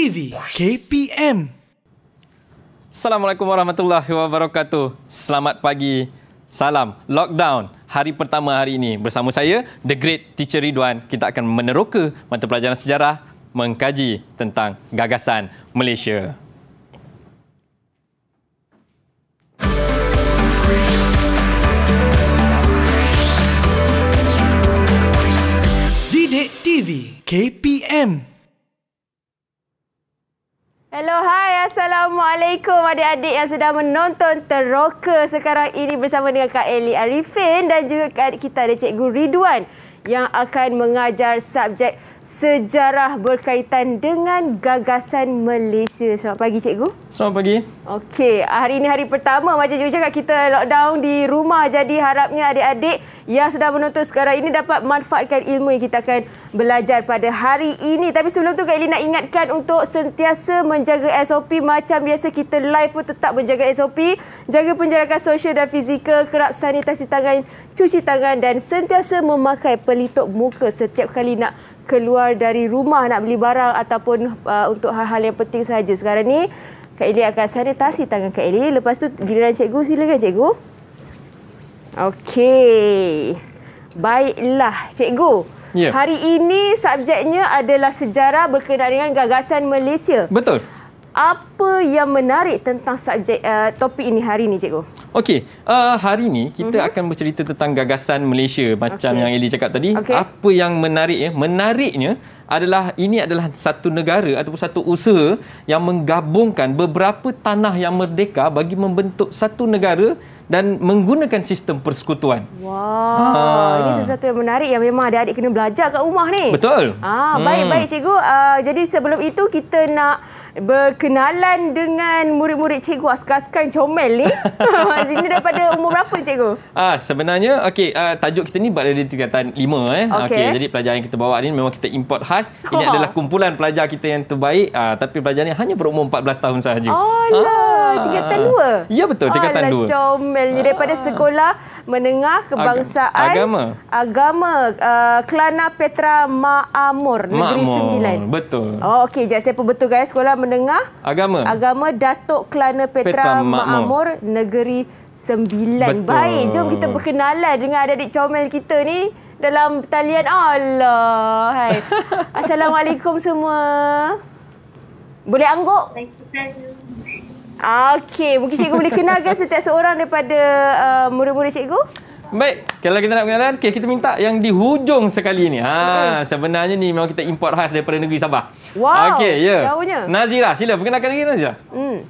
TV KPM. Assalamualaikum warahmatullahi wabarakatuh. Selamat pagi. Salam lockdown hari pertama hari ini bersama saya The Great Teacher Ridwan kita akan meneroka mata pelajaran sejarah mengkaji tentang gagasan Malaysia. TV KPM. Hello, Hi, Assalamualaikum adik-adik yang sedang menonton Teroka sekarang ini bersama dengan Kak Eli Arifin dan juga kita ada Cikgu Ridwan yang akan mengajar subjek sejarah berkaitan dengan gagasan Malaysia. Selamat pagi, Cikgu. Selamat pagi. Okey, hari ini hari pertama macam Cikgu cakap kita lockdown di rumah. Jadi harapnya adik-adik yang sedang menonton sekarang ini dapat manfaatkan ilmu yang kita akan belajar pada hari ini. Tapi sebelum tu Kak Elin nak ingatkan untuk sentiasa menjaga SOP macam biasa kita live pun tetap menjaga SOP. Jaga penjarakan sosial dan fizikal, kerap sanitasi tangan, cuci tangan dan sentiasa memakai pelitup muka setiap kali nak keluar dari rumah nak beli barang ataupun uh, untuk hal-hal yang penting saja Sekarang ni Kak Elia akan sanitasi tangan Kak Elia. Lepas tu giliran cikgu silakan cikgu. Okey. Baiklah cikgu. Yeah. Hari ini subjeknya adalah sejarah berkenaan dengan gagasan Malaysia. Betul. Apa yang menarik tentang subjek uh, topik ini hari ini cikgu? Okey, uh, hari ini kita mm-hmm. akan bercerita tentang gagasan Malaysia macam okay. yang Eli cakap tadi. Okay. Apa yang menarik ya? Menariknya adalah ini adalah satu negara ataupun satu usaha yang menggabungkan beberapa tanah yang merdeka bagi membentuk satu negara dan menggunakan sistem persekutuan. Wah, wow, ha. ini sesuatu yang menarik yang memang adik-adik kena belajar kat rumah ni. Betul. Ah, baik-baik hmm. cikgu. Uh, jadi sebelum itu kita nak berkenalan dengan murid-murid cikgu askar-askar comel ni. Ini daripada umur berapa cikgu? Ah sebenarnya okey uh, tajuk kita ni berada di tingkatan 5 eh. Okey okay, jadi pelajar yang kita bawa ni memang kita import khas. Ini oh. adalah kumpulan pelajar kita yang terbaik uh, tapi pelajar ni hanya berumur 14 tahun sahaja. Alah ah. tingkatan 2. Ya betul tingkatan 2. comel ni daripada ah. sekolah menengah kebangsaan agama agama uh, Kelana Petra Ma'amur Negeri Ma'amur. 9. Betul. Oh okey saya perbetulkan eh, sekolah mendengar agama agama Datuk Kelana Petra, Petra Makmur. Makmur Negeri Sembilan. Betul. Baik, jom kita berkenalan dengan adik-adik comel kita ni dalam talian. Allah. Hai. Assalamualaikum semua. Boleh angguk? Okey, mungkin cikgu boleh kenalkan setiap seorang daripada uh, murid-murid cikgu? Baik, kalau kita nak mengenalkan, okay, kita minta yang di hujung sekali ni. Ha, okay. sebenarnya ni memang kita import khas daripada negeri Sabah. Wow, okay, yeah. jauhnya. Nazira, sila perkenalkan diri Nazira. Hmm.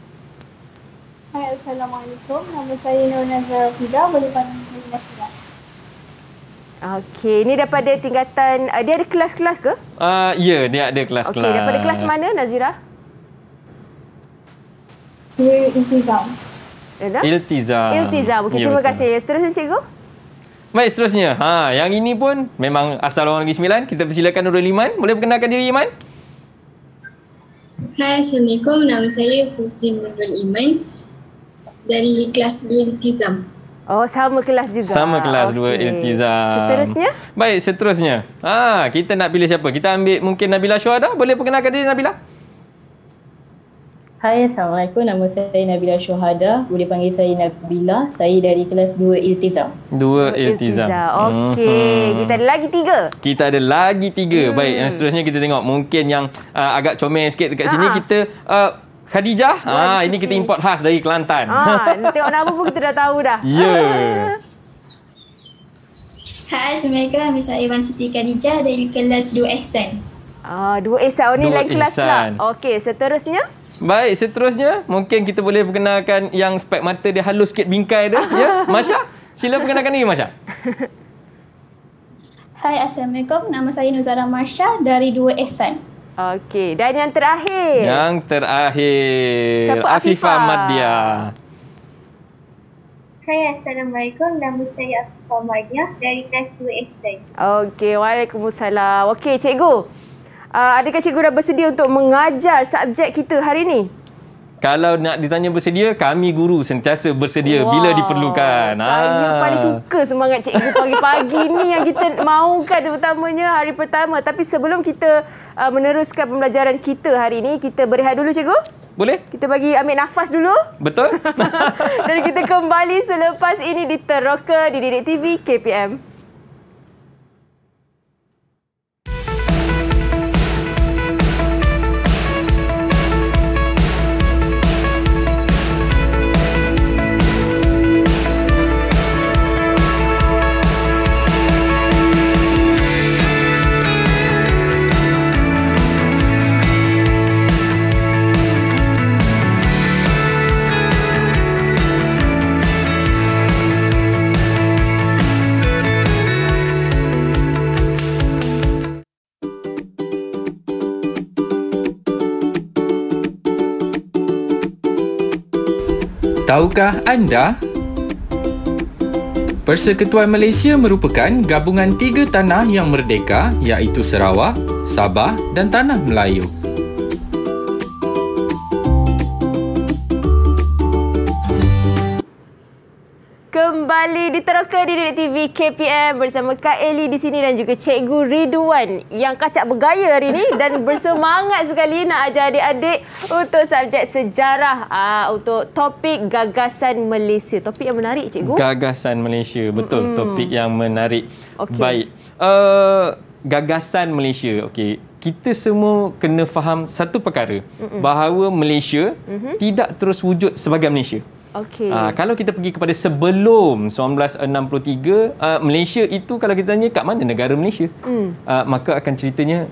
Hai, Assalamualaikum. Nama saya Nur Nazira Fida. Boleh panggil saya Okey, ini daripada tingkatan, uh, dia ada kelas-kelas ke? Uh, ya, yeah, dia ada kelas-kelas. Okey, daripada kelas mana Nazira? Dia Iltizam. Iltizam. Iltizam. Okay, ya, terima betul. kasih. Seterusnya, Cikgu. Baik, seterusnya. Ha, yang ini pun memang asal orang Negeri Sembilan. Kita persilakan Nurul Iman. Boleh perkenalkan diri Iman? Hai, Assalamualaikum. Nama saya Fuzin Nurul Iman dari kelas 2 Iltizam. Oh, sama kelas juga. Sama kelas 2 okay. Iltizam. Seterusnya? Baik, seterusnya. Ha, kita nak pilih siapa? Kita ambil mungkin Nabilah Syuhada. Boleh perkenalkan diri Nabila? Nabila? Hai, Assalamualaikum. Nama saya Nabila Syuhada. Boleh panggil saya Nabila. Saya dari kelas 2 Iltizam. 2 Iltizam. Okey. Mm-hmm. Kita ada lagi 3. Kita ada lagi 3. Hmm. Baik, yang seterusnya kita tengok. Mungkin yang uh, agak comel sikit dekat Aha. sini, ah. kita... Uh, Khadijah, ha, ah, ini kita import khas dari Kelantan. Ha, tengok nama pun kita dah tahu dah. Ya. Yeah. Hai, Assalamualaikum. Nama saya Iwan Siti Khadijah dari kelas 2 Ehsan. Ah, dua Ehsan. Oh, ni lagi kelas lah. Okey, seterusnya. So, Baik, seterusnya mungkin kita boleh perkenalkan yang spek mata dia halus sikit bingkai dia. ya, Masya, sila perkenalkan diri Masya. Hai, Assalamualaikum. Nama saya Nuzara Masya dari Dua Ehsan. Okey, dan yang terakhir. Yang terakhir. Siapa Afifah, Afifah Madia. Hai, Assalamualaikum. Nama saya Afifah Madia dari Kelas 2 Ehsan. Okey, Waalaikumsalam. Okey, cikgu. Uh, adakah cikgu dah bersedia untuk mengajar subjek kita hari ini? Kalau nak ditanya bersedia, kami guru sentiasa bersedia wow, bila diperlukan. Saya ha. paling suka semangat cikgu pagi-pagi ni yang kita mahukan terutamanya hari pertama. Tapi sebelum kita uh, meneruskan pembelajaran kita hari ini, kita berehat dulu cikgu. Boleh? Kita bagi ambil nafas dulu. Betul. Dan kita kembali selepas ini di Teroka di Didik TV KPM. Tahukah anda? Persekutuan Malaysia merupakan gabungan tiga tanah yang merdeka iaitu Sarawak, Sabah dan Tanah Melayu. teroka di Dedek TV KPM bersama Kak Eli di sini dan juga Cikgu Ridwan yang kacak bergaya hari ini dan bersemangat sekali nak ajar adik-adik untuk subjek sejarah uh, untuk topik gagasan Malaysia. Topik yang menarik, Cikgu. Gagasan Malaysia, betul. Mm-mm. Topik yang menarik. Okay. Baik. Uh, gagasan Malaysia, okey. Kita semua kena faham satu perkara Mm-mm. bahawa Malaysia Mm-mm. tidak terus wujud sebagai Malaysia. Okay. Uh, kalau kita pergi kepada sebelum 1963, uh, ah, Malaysia itu kalau kita tanya kat mana negara Malaysia, mm. uh, maka akan ceritanya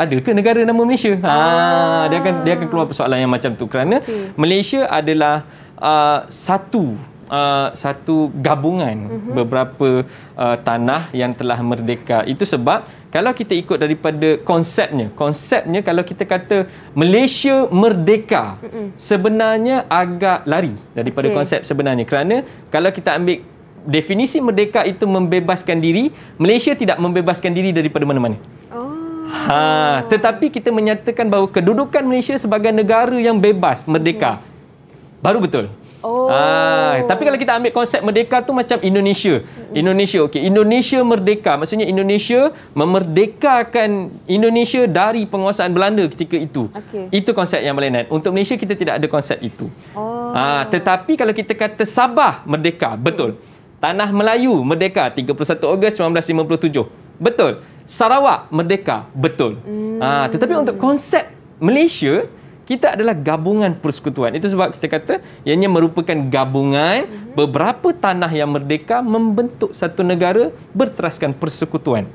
ada ke negara nama Malaysia? Ha, ah. dia akan dia akan keluar persoalan yang macam tu kerana okay. Malaysia adalah uh, satu Uh, satu gabungan uh-huh. beberapa uh, tanah yang telah merdeka itu sebab kalau kita ikut daripada konsepnya konsepnya kalau kita kata Malaysia merdeka sebenarnya agak lari daripada okay. konsep sebenarnya kerana kalau kita ambil definisi merdeka itu membebaskan diri Malaysia tidak membebaskan diri daripada mana-mana oh. ha tetapi kita menyatakan bahawa kedudukan Malaysia sebagai negara yang bebas merdeka okay. baru betul Oh. Ah, tapi kalau kita ambil konsep merdeka tu macam Indonesia. Indonesia okey, Indonesia merdeka. Maksudnya Indonesia memerdekakan Indonesia dari penguasaan Belanda ketika itu. Okay. Itu konsep yang berlainan. Untuk Malaysia kita tidak ada konsep itu. Oh. Ah, tetapi kalau kita kata Sabah merdeka, betul. Tanah Melayu merdeka 31 Ogos 1957. Betul. Sarawak merdeka, betul. Hmm. Ah, tetapi untuk konsep Malaysia, kita adalah gabungan persekutuan. Itu sebab kita kata ianya merupakan gabungan beberapa tanah yang merdeka membentuk satu negara berteraskan persekutuan.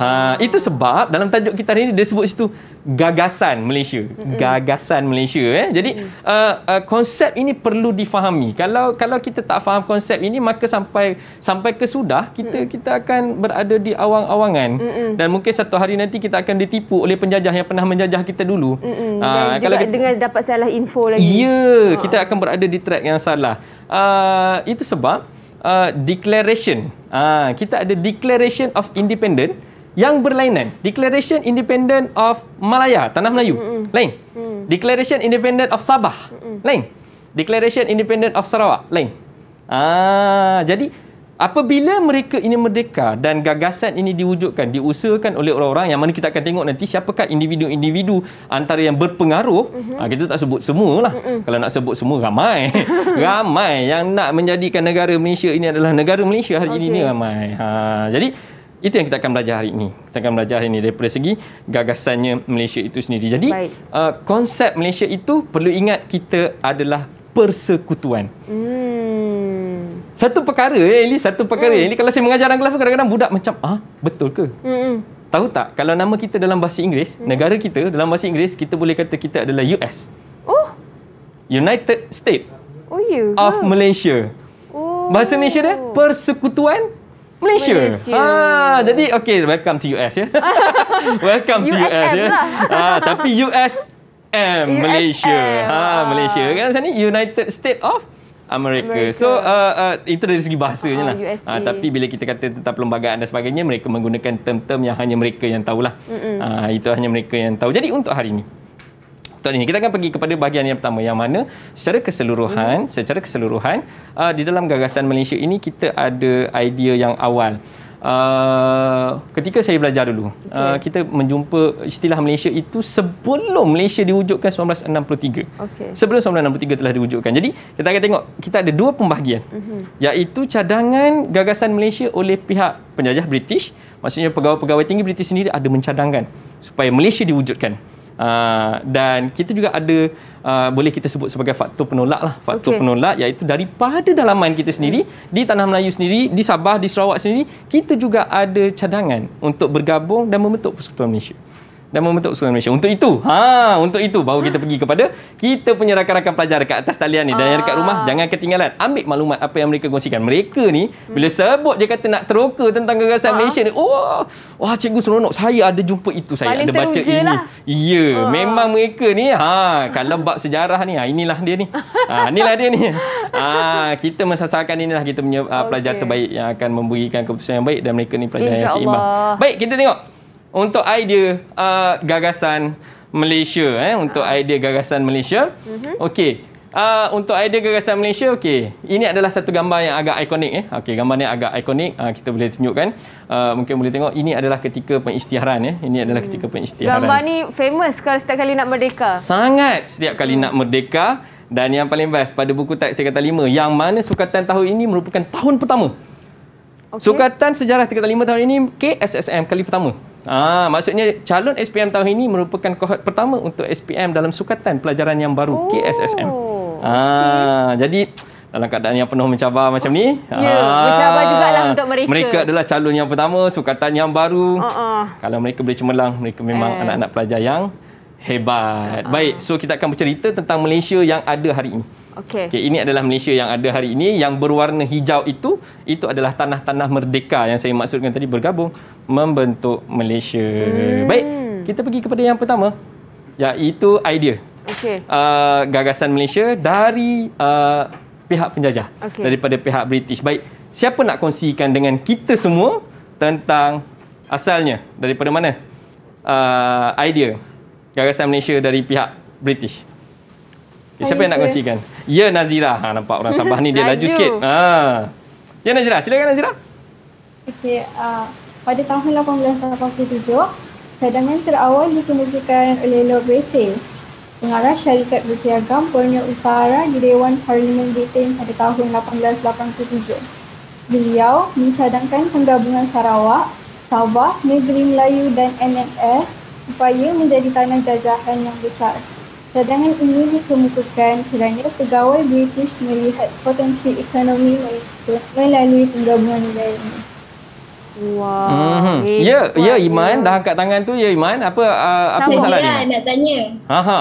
Ha, itu sebab dalam tajuk kita hari ini dia sebut situ gagasan Malaysia. Mm-hmm. Gagasan Malaysia eh. Jadi mm-hmm. uh, uh, konsep ini perlu difahami. Kalau kalau kita tak faham konsep ini maka sampai sampai kesudah kita mm-hmm. kita akan berada di awang-awangan mm-hmm. dan mungkin satu hari nanti kita akan ditipu oleh penjajah yang pernah menjajah kita dulu. Mm-hmm. Uh, dan kalau juga kita, dengan dapat salah info lagi. Ya, oh. kita akan berada di track yang salah. Uh, itu sebab uh, declaration. Uh, kita ada declaration of independence yang berlainan. Declaration Independent of Malaya, Tanah Melayu. Mm-mm. Lain. Mm. Declaration Independent of Sabah. Mm-mm. Lain. Declaration Independent of Sarawak. Lain. Ah, jadi apabila mereka ini merdeka dan gagasan ini diwujudkan, diusahakan oleh orang-orang yang mana kita akan tengok nanti siapakah individu-individu antara yang berpengaruh. Mm-hmm. Ah, kita tak sebut semua lah. Kalau nak sebut semua ramai. ramai yang nak menjadikan negara Malaysia ini adalah negara Malaysia hari okay. ini ramai. Ha, jadi itu yang kita akan belajar hari ini. Kita akan belajar hari ini daripada segi gagasannya Malaysia itu sendiri. Jadi, uh, konsep Malaysia itu perlu ingat kita adalah persekutuan. Hmm. Satu perkara, ya, Eli, satu perkara. Hmm. Eli, kalau saya mengajar dalam kelas, kadang-kadang budak macam, ah, betul ke? Hmm. Tahu tak, kalau nama kita dalam bahasa Inggeris, hmm. negara kita dalam bahasa Inggeris, kita boleh kata kita adalah US. Oh. United States oh, yeah. Ya of Malaysia. Oh. Bahasa Malaysia dia, persekutuan Malaysia. Malaysia. Ah, jadi okay, welcome to US ya. welcome to US ya. Lah. Ah, tapi US M Malaysia. Ha, ah. Malaysia kan sana ni United State of Amerika. So uh, uh, itu dari segi bahasanya lah. Uh, tapi bila kita kata tentang perlembagaan dan sebagainya, mereka menggunakan term-term yang hanya mereka yang tahulah. Uh, itu hanya mereka yang tahu. Jadi untuk hari ini, tahun ini. Kita akan pergi kepada bahagian yang pertama yang mana secara keseluruhan, hmm. secara keseluruhan uh, di dalam gagasan Malaysia ini kita ada idea yang awal. Uh, ketika saya belajar dulu okay. uh, kita menjumpa istilah Malaysia itu sebelum Malaysia diwujudkan 1963 okay. sebelum 1963 telah diwujudkan jadi kita akan tengok kita ada dua pembahagian uh-huh. iaitu cadangan gagasan Malaysia oleh pihak penjajah British maksudnya pegawai-pegawai tinggi British sendiri ada mencadangkan supaya Malaysia diwujudkan Uh, dan kita juga ada uh, boleh kita sebut sebagai faktor penolak lah faktor okay. penolak iaitu daripada dalaman kita sendiri hmm. di tanah Melayu sendiri di Sabah di Sarawak sendiri kita juga ada cadangan untuk bergabung dan membentuk Persekutuan Malaysia dan membentuk usulan Malaysia. Untuk itu, ha, untuk itu baru kita pergi kepada kita punya rakan-rakan pelajar dekat atas talian ni dan yang dekat rumah ah. jangan ketinggalan. Ambil maklumat apa yang mereka kongsikan. Mereka ni bila sebut je kata nak teroka tentang gagasan ah. Malaysia ni, oh, wah cikgu seronok. Saya ada jumpa itu saya Paling ada baca ini. Lah. Ya, oh. memang mereka ni ha kalau bab sejarah ni, ha, inilah dia ni. Ha, inilah dia ni. Ha, kita mensasarkan inilah kita punya uh, pelajar okay. terbaik yang akan memberikan keputusan yang baik dan mereka ni pelajar Insya yang seimbang. Baik, kita tengok untuk idea uh, gagasan Malaysia eh untuk uh. Ah. idea gagasan Malaysia. Uh-huh. Okey. Uh, untuk idea gagasan Malaysia okey. Ini adalah satu gambar yang agak ikonik eh. Okey gambar ni agak ikonik uh, kita boleh tunjukkan. Uh, mungkin boleh tengok ini adalah ketika pengisytiharan eh. Ini adalah ketika hmm. pengisytiharan. Gambar ni famous kalau setiap kali nak merdeka. Sangat setiap kali uh. nak merdeka dan yang paling best pada buku teks 35 yang mana sukatan tahun ini merupakan tahun pertama Okay. Sukatan Sejarah 35 tahun ini KSSM kali pertama. Ah, maksudnya calon SPM tahun ini merupakan kohort pertama untuk SPM dalam sukatan pelajaran yang baru oh, KSSM. Ah, okay. jadi dalam keadaan yang penuh mencabar oh, macam ni. Ya, yeah, mencabar jugalah untuk mereka. Mereka adalah calon yang pertama, sukatan yang baru. Uh-uh. Kalau mereka boleh cemerlang, mereka memang eh. anak-anak pelajar yang hebat. Uh-uh. Baik, so kita akan bercerita tentang Malaysia yang ada hari ini. Okay. Okey, ini adalah Malaysia yang ada hari ini yang berwarna hijau itu itu adalah tanah-tanah merdeka yang saya maksudkan tadi bergabung membentuk Malaysia. Hmm. Baik, kita pergi kepada yang pertama iaitu idea. Okey. Uh, ah, gagasan Malaysia dari uh, pihak penjajah okay. daripada pihak British. Baik, siapa nak kongsikan dengan kita semua tentang asalnya daripada mana? Uh, idea gagasan Malaysia dari pihak British. Okay, eh, siapa yang nak kongsikan? Ya Nazira. Ha, nampak orang Sabah ni dia laju, laju sikit. Ha. Ya Nazira, silakan Nazira. Okey, uh, pada tahun 1887, cadangan terawal dikemukakan oleh Lord Bracey, pengarah syarikat berpiagam Borneo Utara di Dewan Parlimen Britain pada tahun 1887. Beliau mencadangkan penggabungan Sarawak, Sabah, Negeri Melayu dan NFS supaya menjadi tanah jajahan yang besar. Cadangan ini dikemukakan kerana pegawai British melihat potensi ekonomi melalui penggabungan negara. ini. Wah. Wow. Mm-hmm. ya, yeah, ya yeah, Iman dah angkat tangan tu ya yeah, Iman. Apa uh, apa masalah lah, ni? Sama nak tanya. Ha ha.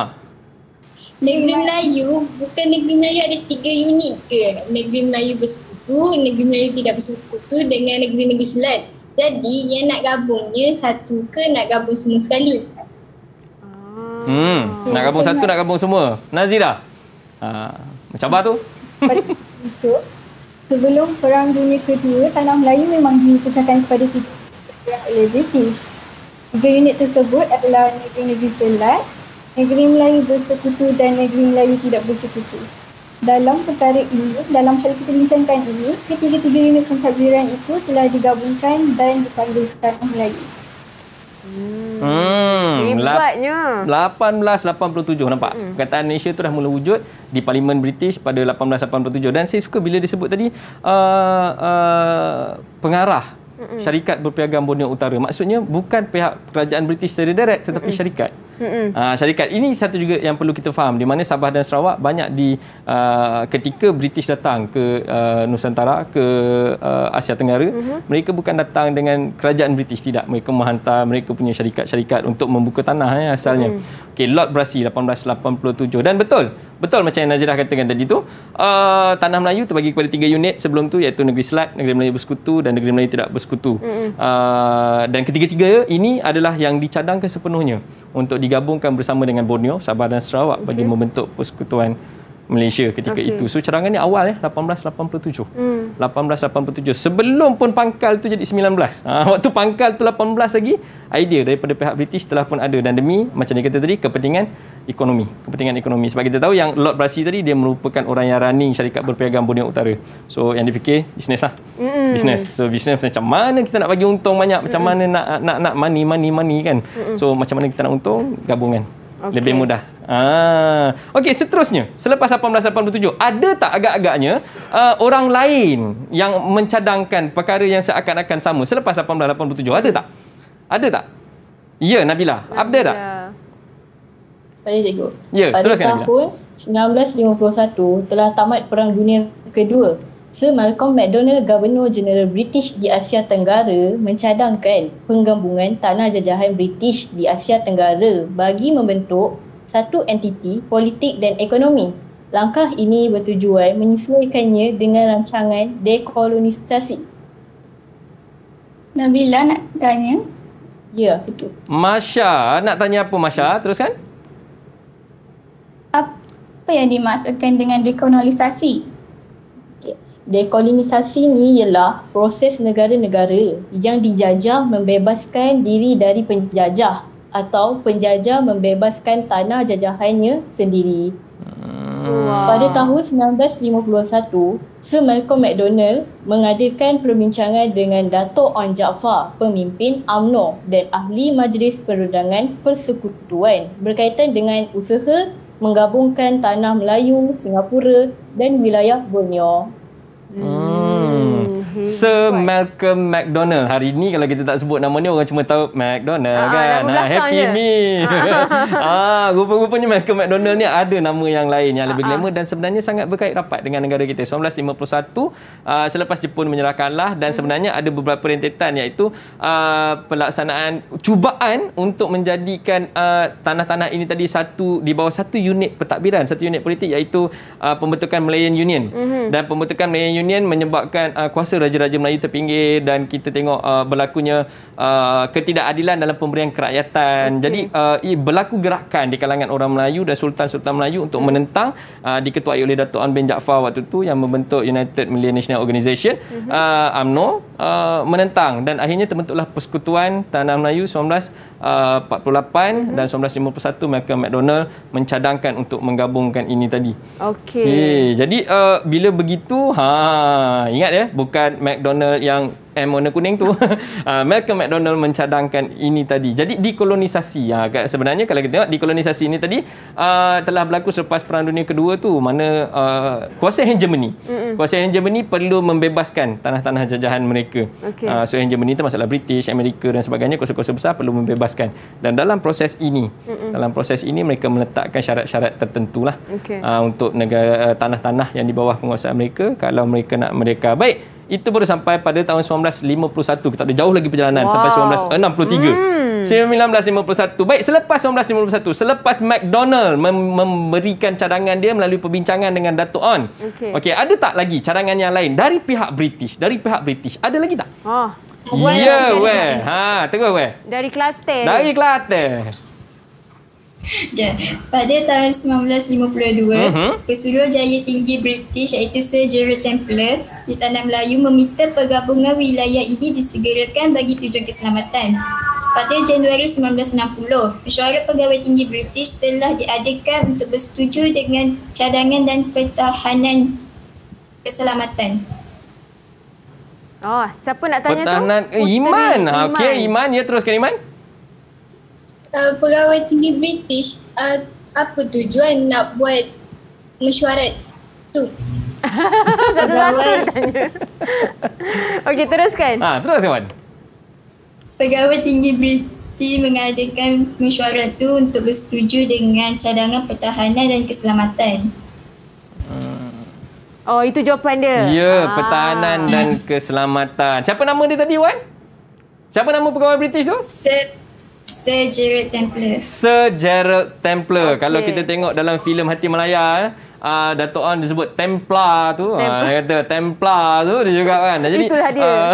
Negeri Melayu bukan negeri Melayu ada tiga unit ke? Negeri Melayu bersekutu, negeri Melayu tidak bersekutu dengan negeri-negeri selat. Jadi yang nak gabungnya satu ke nak gabung semua sekali? Hmm, okay. nak gabung satu, nak gabung semua. Nazira, ha, macam apa tu? Sebelum Perang Dunia Kedua, tanah Melayu memang dipecahkan kepada tiga oleh British. Tiga unit tersebut adalah negeri-negeri Selat, negeri Melayu bersekutu dan negeri Melayu tidak bersekutu. Dalam perkara ini, dalam hal kita bincangkan ini, ketiga-tiga unit pentadbiran itu telah digabungkan dan dipanggil tanah Melayu. Hebatnya. Hmm. Hmm. 1887 nampak? Hmm. Perkataan Malaysia tu dah mula wujud di Parlimen British pada 1887. Dan saya suka bila disebut tadi uh, uh, pengarah Hmm-mm. syarikat berpiagam Borneo Utara. Maksudnya bukan pihak kerajaan British secara direct tetapi hmm syarikat. Mm-hmm. Uh, syarikat ini satu juga yang perlu kita faham di mana Sabah dan Sarawak banyak di uh, ketika British datang ke uh, Nusantara ke uh, Asia Tenggara mm-hmm. mereka bukan datang dengan kerajaan British tidak mereka menghantar mereka punya syarikat-syarikat untuk membuka tanah eh, asalnya mm-hmm. okay, Lord Brassey 1887 dan betul betul macam yang Nazirah katakan tadi tu uh, tanah Melayu terbagi kepada tiga unit sebelum tu iaitu negeri Selat negeri Melayu bersekutu dan negeri Melayu tidak bersekutu uh, dan ketiga-tiga ini adalah yang dicadangkan sepenuhnya untuk digabungkan bersama dengan Borneo Sabah dan Sarawak okay. bagi membentuk persekutuan Malaysia ketika okay. itu. So cadangan ni awal ya eh, 1887. Hmm. 1887 sebelum pun pangkal tu jadi 19. Ha, waktu pangkal tu 18 lagi idea daripada pihak British telah pun ada dan demi macam dia kata tadi kepentingan ekonomi. Kepentingan ekonomi sebab kita tahu yang Lord Brassey tadi dia merupakan orang yang running syarikat berpiagam Borneo Utara. So yang dipikir bisnes lah. Hmm. Bisnes. So bisnes macam mana kita nak bagi untung banyak macam hmm. mana nak nak nak money money money kan. Hmm. So macam mana kita nak untung gabungan okay. lebih mudah. Ah. Okey, seterusnya, selepas 1887, ada tak agak-agaknya uh, orang lain yang mencadangkan perkara yang seakan-akan sama selepas 1887? Ada tak? Ada tak? Ya, Nabila. Nabila. Ada tak? Saya cikgu. Ya, Pada teruskan, tahun 1951 telah tamat Perang Dunia Kedua. Sir Malcolm MacDonald, Governor General British di Asia Tenggara mencadangkan penggabungan tanah jajahan British di Asia Tenggara bagi membentuk satu entiti politik dan ekonomi. Langkah ini bertujuan menyesuaikannya dengan rancangan dekolonisasi. Nabila nak tanya? Ya, betul. Masya, nak tanya apa Masya? Teruskan. Apa yang dimaksudkan dengan dekolonisasi? dekolonisasi ni ialah proses negara-negara yang dijajah membebaskan diri dari penjajah atau penjajah membebaskan tanah jajahannya sendiri. Wow. Hmm. Pada tahun 1951, Sir Malcolm MacDonald mengadakan perbincangan dengan Dato' On Jaafar, pemimpin AMNO dan ahli Majlis Perundangan Persekutuan berkaitan dengan usaha menggabungkan tanah Melayu, Singapura dan wilayah Borneo. 음. 음. Mm-hmm. Sir buat. Malcolm McDonald. Hari ni kalau kita tak sebut nama ni orang cuma tahu McDonald ah, kan. Nah, ah, happy je. me. Ah. ah, rupa-rupanya Malcolm McDonald ni ada nama yang lain yang lebih ah, ah. glamour ah. dan sebenarnya sangat berkait rapat dengan negara kita. 1951 uh, ah, selepas Jepun menyerahkanlah dan hmm. sebenarnya ada beberapa rentetan iaitu uh, pelaksanaan cubaan untuk menjadikan uh, tanah-tanah ini tadi satu di bawah satu unit pertakbiran, satu unit politik iaitu uh, pembentukan Malayan Union. Mm-hmm. Dan pembentukan Malayan Union menyebabkan uh, kuasa raja-raja Melayu terpinggir dan kita tengok uh, berlakunya uh, ketidakadilan dalam pemberian kerakyatan. Okay. Jadi uh, berlaku gerakan di kalangan orang Melayu dan sultan-sultan Melayu untuk hmm. menentang uh, diketuai oleh Dato' Anbin bin Jaafar waktu itu yang membentuk United Malay National Organization, hmm. uh, UMNO uh, menentang dan akhirnya terbentuklah persekutuan Tanah Melayu 1948 uh, mm-hmm. dan 1951 Malcolm McDonald mencadangkan untuk menggabungkan ini tadi. Okey. Okay, jadi uh, bila begitu ha ingat ya bukan McDonald yang M warna kuning tu uh, Malcolm McDonald mencadangkan ini tadi jadi dikolonisasi uh, ah, sebenarnya kalau kita tengok dikolonisasi ini tadi uh, telah berlaku selepas Perang Dunia Kedua tu mana uh, kuasa hegemoni Mm-mm. kuasa hegemoni perlu membebaskan tanah-tanah jajahan mereka okay. uh, so hegemoni itu masalah British Amerika dan sebagainya kuasa-kuasa besar perlu membebaskan dan dalam proses ini Mm-mm. dalam proses ini mereka meletakkan syarat-syarat tertentu lah okay. uh, untuk negara tanah-tanah yang di bawah penguasaan mereka kalau mereka nak mereka baik itu baru sampai pada tahun 1951. Kita ada jauh lagi perjalanan wow. sampai 1963. Hmm. 1951. Baik, selepas 1951, selepas McDonald mem- memberikan cadangan dia melalui perbincangan dengan Dato' On. Okey, okay, ada tak lagi cadangan yang lain dari pihak British? Dari pihak British, ada lagi tak? Oh. Ya, yeah, weh. Ha, tengok weh. Dari Klater. Dari Klater. Okay. Pada tahun 1952, uh-huh. pesuruh jaya tinggi British iaitu Sir Gerald Templer di Tanah Melayu meminta pergabungan wilayah ini disegerakan bagi tujuan keselamatan. Pada Januari 1960, mesyuarat pegawai tinggi British telah diadakan untuk bersetuju dengan cadangan dan pertahanan keselamatan. Oh, siapa nak tanya pertahanan tu? Pertahanan eh, Iman. Ah, Iman. Okey, Iman. Ya, teruskan Iman uh, pegawai tinggi British uh, apa tujuan nak buat mesyuarat tu? Satu pegawai. Okey, teruskan. Ah, ha, teruskan Wan. Pegawai tinggi British mengadakan mesyuarat tu untuk bersetuju dengan cadangan pertahanan dan keselamatan. Hmm. Oh, itu jawapan dia. Ya, yeah, ah. pertahanan dan keselamatan. Siapa nama dia tadi, Wan? Siapa nama pegawai British tu? Sir Sir Gerald Templer. Sir Gerald Templer. Okay. Kalau kita tengok dalam filem Hati Melaya, eh, uh, ah, Dato' On disebut Templa tu. Ah, Templa. Uh, dia kata Templa tu dia juga kan. Jadi, Uh,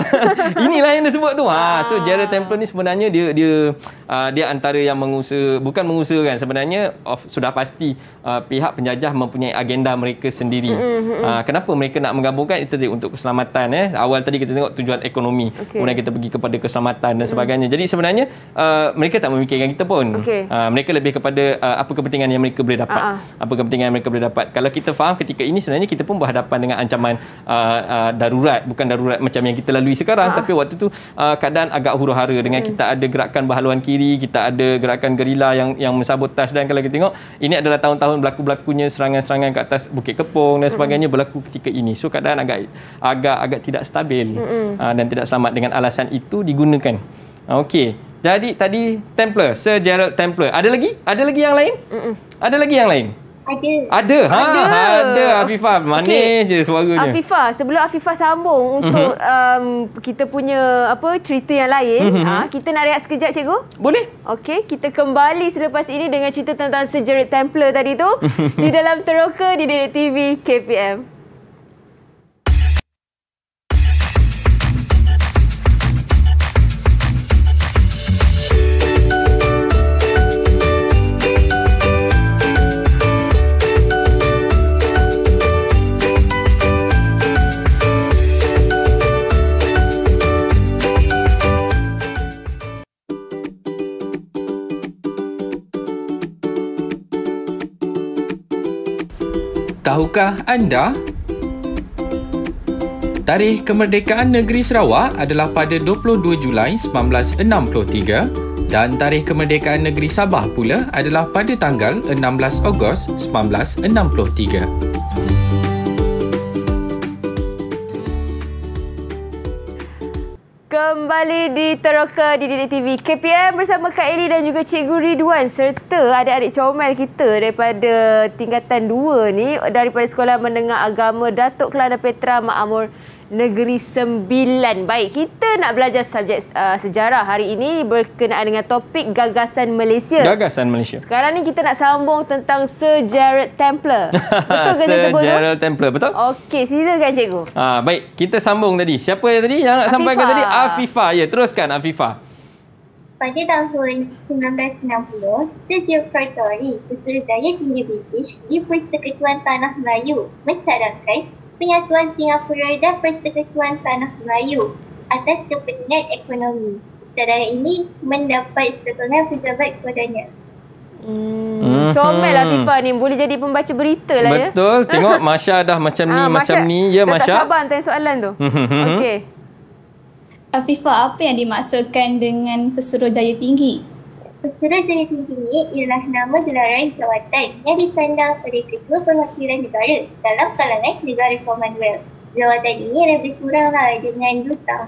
inilah yang dia sebut tu. Ha. So Jared Templa ni sebenarnya dia dia uh, dia antara yang mengusaha, bukan mengusaha kan. Sebenarnya of, sudah pasti uh, pihak penjajah mempunyai agenda mereka sendiri. Mm-hmm. Uh, kenapa mereka nak menggabungkan? Itu tadi untuk keselamatan. Eh. Awal tadi kita tengok tujuan ekonomi. Okay. Kemudian kita pergi kepada keselamatan dan mm. sebagainya. Mm. Jadi sebenarnya uh, mereka tak memikirkan kita pun. Okay. Uh, mereka lebih kepada uh, apa kepentingan yang mereka boleh dapat. Uh-huh. Apa kepentingan yang mereka boleh dapat kalau kita faham ketika ini sebenarnya kita pun berhadapan dengan ancaman uh, uh, darurat bukan darurat macam yang kita lalui sekarang ha. tapi waktu tu uh, keadaan agak huru-hara dengan hmm. kita ada gerakan bahaluan kiri kita ada gerakan gerila yang yang mensabotaj dan kalau kita tengok ini adalah tahun-tahun berlaku-berlakunya serangan-serangan ke atas Bukit Kepong dan hmm. sebagainya berlaku ketika ini so keadaan agak agak agak tidak stabil hmm. uh, dan tidak selamat dengan alasan itu digunakan okey jadi tadi Templar Sir Gerald Templar ada lagi ada lagi yang lain Mm-mm. ada lagi yang lain ada. Ada. Ha, ada. ada Afifah. Manis okay. je suaranya. Afifah, sebelum Afifah sambung mhm. untuk um, kita punya apa cerita yang lain, mhm. ha, kita nak rehat sekejap cikgu? Boleh. Okey, kita kembali selepas ini dengan cerita tentang sejerit Templar tadi tu di dalam teroka di Dedek TV KPM. Tahukah anda? Tarikh kemerdekaan negeri Sarawak adalah pada 22 Julai 1963 dan tarikh kemerdekaan negeri Sabah pula adalah pada tanggal 16 Ogos 1963. kembali di Teroka di Didik TV KPM bersama Kak Eli dan juga Cikgu Ridwan serta adik-adik comel kita daripada tingkatan 2 ni daripada Sekolah Menengah Agama Datuk Kelana Petra Makmur Negeri Sembilan. Baik, kita nak belajar subjek uh, sejarah hari ini berkenaan dengan topik gagasan Malaysia. Gagasan Malaysia. Sekarang ni kita nak sambung tentang Sir Gerald Templer. Betul ke Sir sebut Sir Gerald Templer, betul? Okey, silakan cikgu. Ah, baik, kita sambung tadi. Siapa yang tadi yang nak sampaikan tadi? Afifa. Ya, teruskan Afifa. Pada tahun 1960, Sir Geoffrey Tory, putera tinggi British, di Persekutuan Tanah Melayu mencadangkan Penyatuan Singapura dan Persekutuan Tanah Melayu atas kepentingan ekonomi. Cadangan ini mendapat sokongan pejabat kodanya. Hmm, hmm, comel lah FIFA ni. Boleh jadi pembaca berita lah ya. Betul. Tengok Masya dah macam ni, ha, macam ni. Ya dah Masya. Tak sabar tanya soalan tu. Hmm, hmm, Okey. Afifah, ah, apa yang dimaksudkan dengan pesuruh jaya tinggi? Pesera Jayatin ini ialah nama gelaran jawatan yang disandar pada ketua perwakilan negara dalam kalangan negara Commonwealth. Jawatan ini lebih kurang lah dengan juta.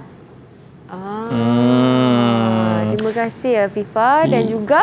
Ah. Hmm. Terima kasih ya FIFA hmm. dan juga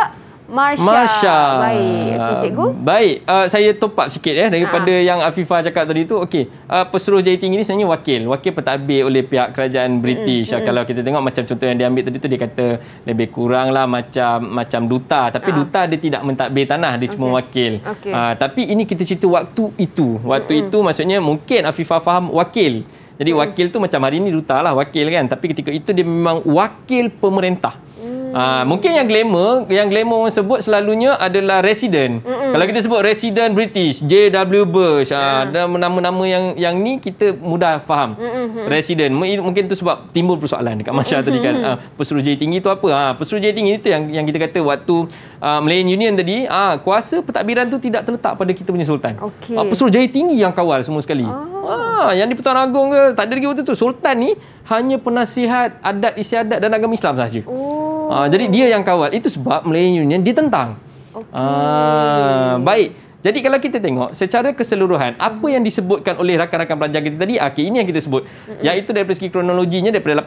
Marsha. Marsha. Baik. Okay, cikgu. Baik. Uh, saya top up sikit eh, daripada ha. yang Afifah cakap tadi tu. Okey. Uh, pesuruh JTing ini sebenarnya wakil. Wakil pentadbir oleh pihak kerajaan British. Mm. Mm. Kalau kita tengok macam contoh yang dia ambil tadi tu, dia kata lebih kurang lah macam, macam duta. Tapi ha. duta dia tidak mentadbir tanah. Dia okay. cuma wakil. Okay. Uh, ah, tapi ini kita cerita waktu itu. Waktu mm. itu maksudnya mungkin Afifah faham wakil. Jadi hmm. wakil tu macam hari ni duta lah wakil kan tapi ketika itu dia memang wakil pemerintah. Mm. Hmm. mungkin yang glamour, yang glamour orang sebut selalunya adalah resident. Hmm. Kalau kita sebut resident British, JW Bush, ada ah, ah. hmm. uh, nama-nama yang yang ni kita mudah faham. Hmm. Resident. M- mungkin tu sebab timbul persoalan dekat masyarakat hmm. tadi kan. Uh, pesuruh jaya tinggi tu apa? Uh, pesuruh jaya tinggi itu yang yang kita kata waktu uh, Malayan Union tadi, uh, kuasa pentadbiran tu tidak terletak pada kita punya sultan. Okay. Uh, pesuruh jaya tinggi yang kawal semua sekali. Oh. Uh, Ah, yang di Pertuan Agong ke tak ada lagi waktu tu sultan ni hanya penasihat adat isyadat dan agama Islam sahaja oh. ha, jadi dia yang kawal itu sebab Melayu Union dia tentang okay. ha, ah, baik jadi kalau kita tengok secara keseluruhan apa yang disebutkan oleh rakan-rakan pelajar kita tadi akhir ini yang kita sebut Mm-mm. iaitu dari segi kronologinya daripada 1887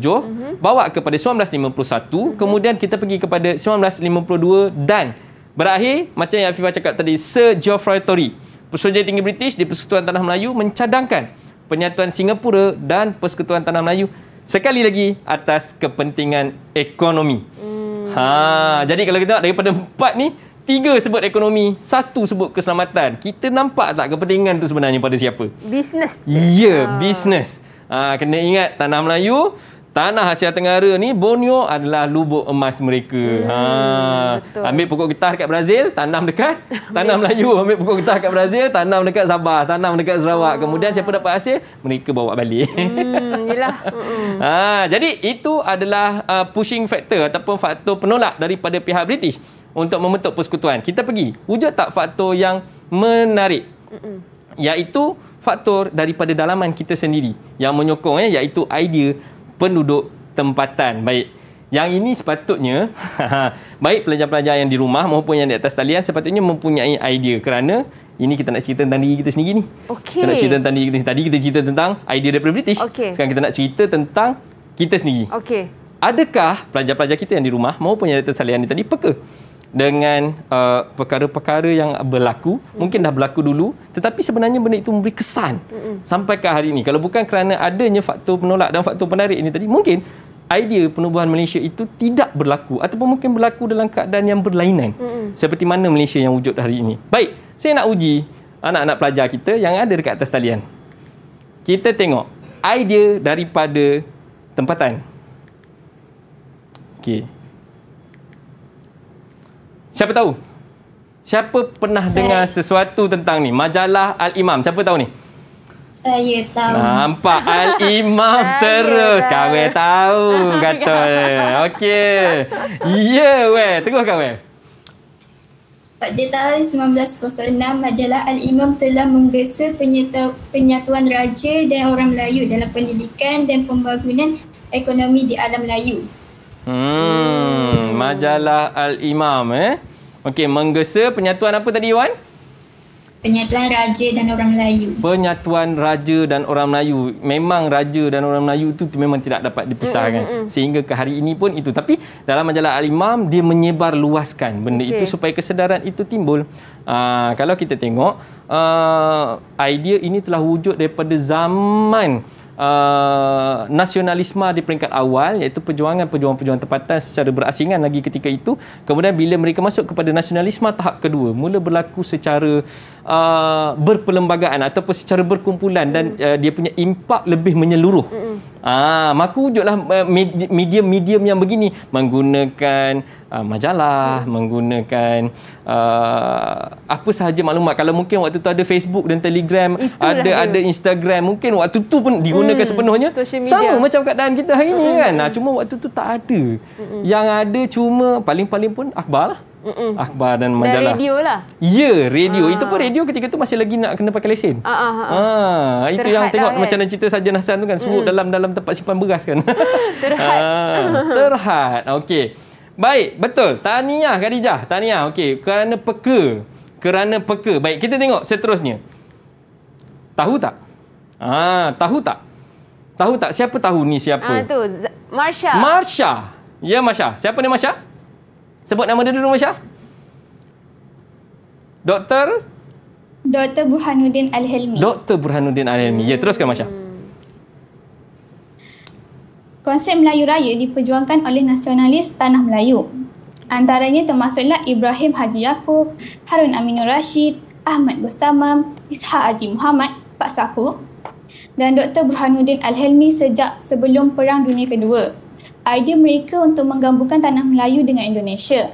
mm-hmm. bawa kepada 1951 mm-hmm. kemudian kita pergi kepada 1952 dan berakhir macam yang Afifah cakap tadi Sir Geoffrey Torrey mm-hmm. Pesuruhjaya Tinggi British di Persekutuan Tanah Melayu mencadangkan penyatuan Singapura dan Persekutuan Tanah Melayu sekali lagi atas kepentingan ekonomi. Hmm. Ha, jadi kalau kita tengok daripada empat ni, tiga sebut ekonomi, satu sebut keselamatan. Kita nampak tak kepentingan tu sebenarnya pada siapa? Business. Ya, yeah, ha. bisnes. Ha, ah, kena ingat Tanah Melayu tanah Asia Tenggara ni Borneo adalah lubuk emas mereka. Hmm, ha. Betul. Ambil pokok getah dekat Brazil, tanam dekat tanah Melayu. Ambil pokok getah dekat Brazil, tanam dekat Sabah, tanam dekat Sarawak. Oh. Kemudian siapa dapat hasil, mereka bawa balik. Hmm, yalah. Hmm. ha, jadi itu adalah uh, pushing factor ataupun faktor penolak daripada pihak British untuk membentuk persekutuan. Kita pergi. Wujud tak faktor yang menarik? Mm-mm. faktor daripada dalaman kita sendiri yang menyokong eh iaitu idea penduduk tempatan. Baik. Yang ini sepatutnya baik pelajar-pelajar yang di rumah maupun yang di atas talian sepatutnya mempunyai idea kerana ini kita nak cerita tentang diri kita sendiri ni. Okay. Kita nak cerita tentang diri kita sendiri. Tadi kita cerita tentang idea daripada British. Okay. Sekarang kita nak cerita tentang kita sendiri. Okay. Adakah pelajar-pelajar kita yang di rumah maupun yang di atas talian ni tadi peka? dengan uh, perkara-perkara yang berlaku mm. mungkin dah berlaku dulu tetapi sebenarnya benda itu memberi kesan Mm-mm. sampai ke hari ini kalau bukan kerana adanya faktor penolak dan faktor penarik ini tadi mungkin idea penubuhan Malaysia itu tidak berlaku ataupun mungkin berlaku dalam keadaan yang berlainan Mm-mm. seperti mana Malaysia yang wujud hari ini baik saya nak uji anak-anak pelajar kita yang ada dekat atas talian kita tengok idea daripada tempatan okey Siapa tahu? Siapa pernah saya. dengar sesuatu tentang ni? Majalah Al-Imam. Siapa tahu ni? Saya tahu. Nampak Al-Imam terus. Kawe tahu. Kata. Okey. Ya, weh. Teruskan, weh. Pada tahun 1906, majalah Al-Imam telah menggesa penyata- penyatuan raja dan orang Melayu dalam pendidikan dan pembangunan ekonomi di alam Melayu. Hmm, majalah Al-Imam eh. Okey, menggesa penyatuan apa tadi Wan? Penyatuan Raja dan Orang Melayu. Penyatuan Raja dan Orang Melayu. Memang Raja dan Orang Melayu tu, memang tidak dapat dipisahkan. Mm, mm, mm. Sehingga ke hari ini pun itu. Tapi dalam majalah Al-Imam, dia menyebar luaskan benda okay. itu supaya kesedaran itu timbul. Uh, kalau kita tengok, uh, idea ini telah wujud daripada zaman uh, nasionalisme di peringkat awal iaitu perjuangan perjuangan perjuangan tempatan secara berasingan lagi ketika itu kemudian bila mereka masuk kepada nasionalisme tahap kedua mula berlaku secara uh, berperlembagaan ataupun secara berkumpulan dan hmm. uh, dia punya impak lebih menyeluruh hmm. Ah, maka wujudlah uh, medium-medium yang begini menggunakan uh, majalah, hmm. menggunakan uh, apa sahaja maklumat. Kalau mungkin waktu tu ada Facebook dan Telegram, Itulah ada dia. ada Instagram, mungkin waktu tu pun digunakan hmm. sepenuhnya. Sama macam keadaan kita hari ni hmm. kan. Nah, cuma waktu tu tak ada. Hmm. Yang ada cuma paling-paling pun akhbar lah. Mm-mm. Akhbar dan majalah. Dan radio lah. Ya, radio. Ah. Itu pun radio ketika tu masih lagi nak kena pakai lesen. Ah, ah, ah. ah itu yang tengok lah, macam kan. cerita saja Hasan tu kan. Mm. Sebut hmm. dalam dalam tempat simpan beras kan. terhad. Ah, terhad. Okay. Baik, betul. Tahniah Khadijah. Tahniah. Okey, kerana peka. Kerana peka. Baik, kita tengok seterusnya. Tahu tak? Ah, tahu tak? Tahu tak siapa tahu ni siapa? Ah, tu Marsha. Marsha. Ya, Marsha. Siapa ni Marsha? Sebut nama dia dulu Marsha. Doktor Doktor Burhanuddin Al-Helmi. Doktor Burhanuddin Al-Helmi. Ya, teruskan Marsha. Hmm konsep Melayu Raya diperjuangkan oleh nasionalis Tanah Melayu. Antaranya termasuklah Ibrahim Haji Yaakob, Harun Aminur Rashid, Ahmad Bustamam, Ishak Haji Muhammad, Pak Saku dan Dr. Burhanuddin Al-Helmi sejak sebelum Perang Dunia Kedua. Idea mereka untuk menggabungkan Tanah Melayu dengan Indonesia.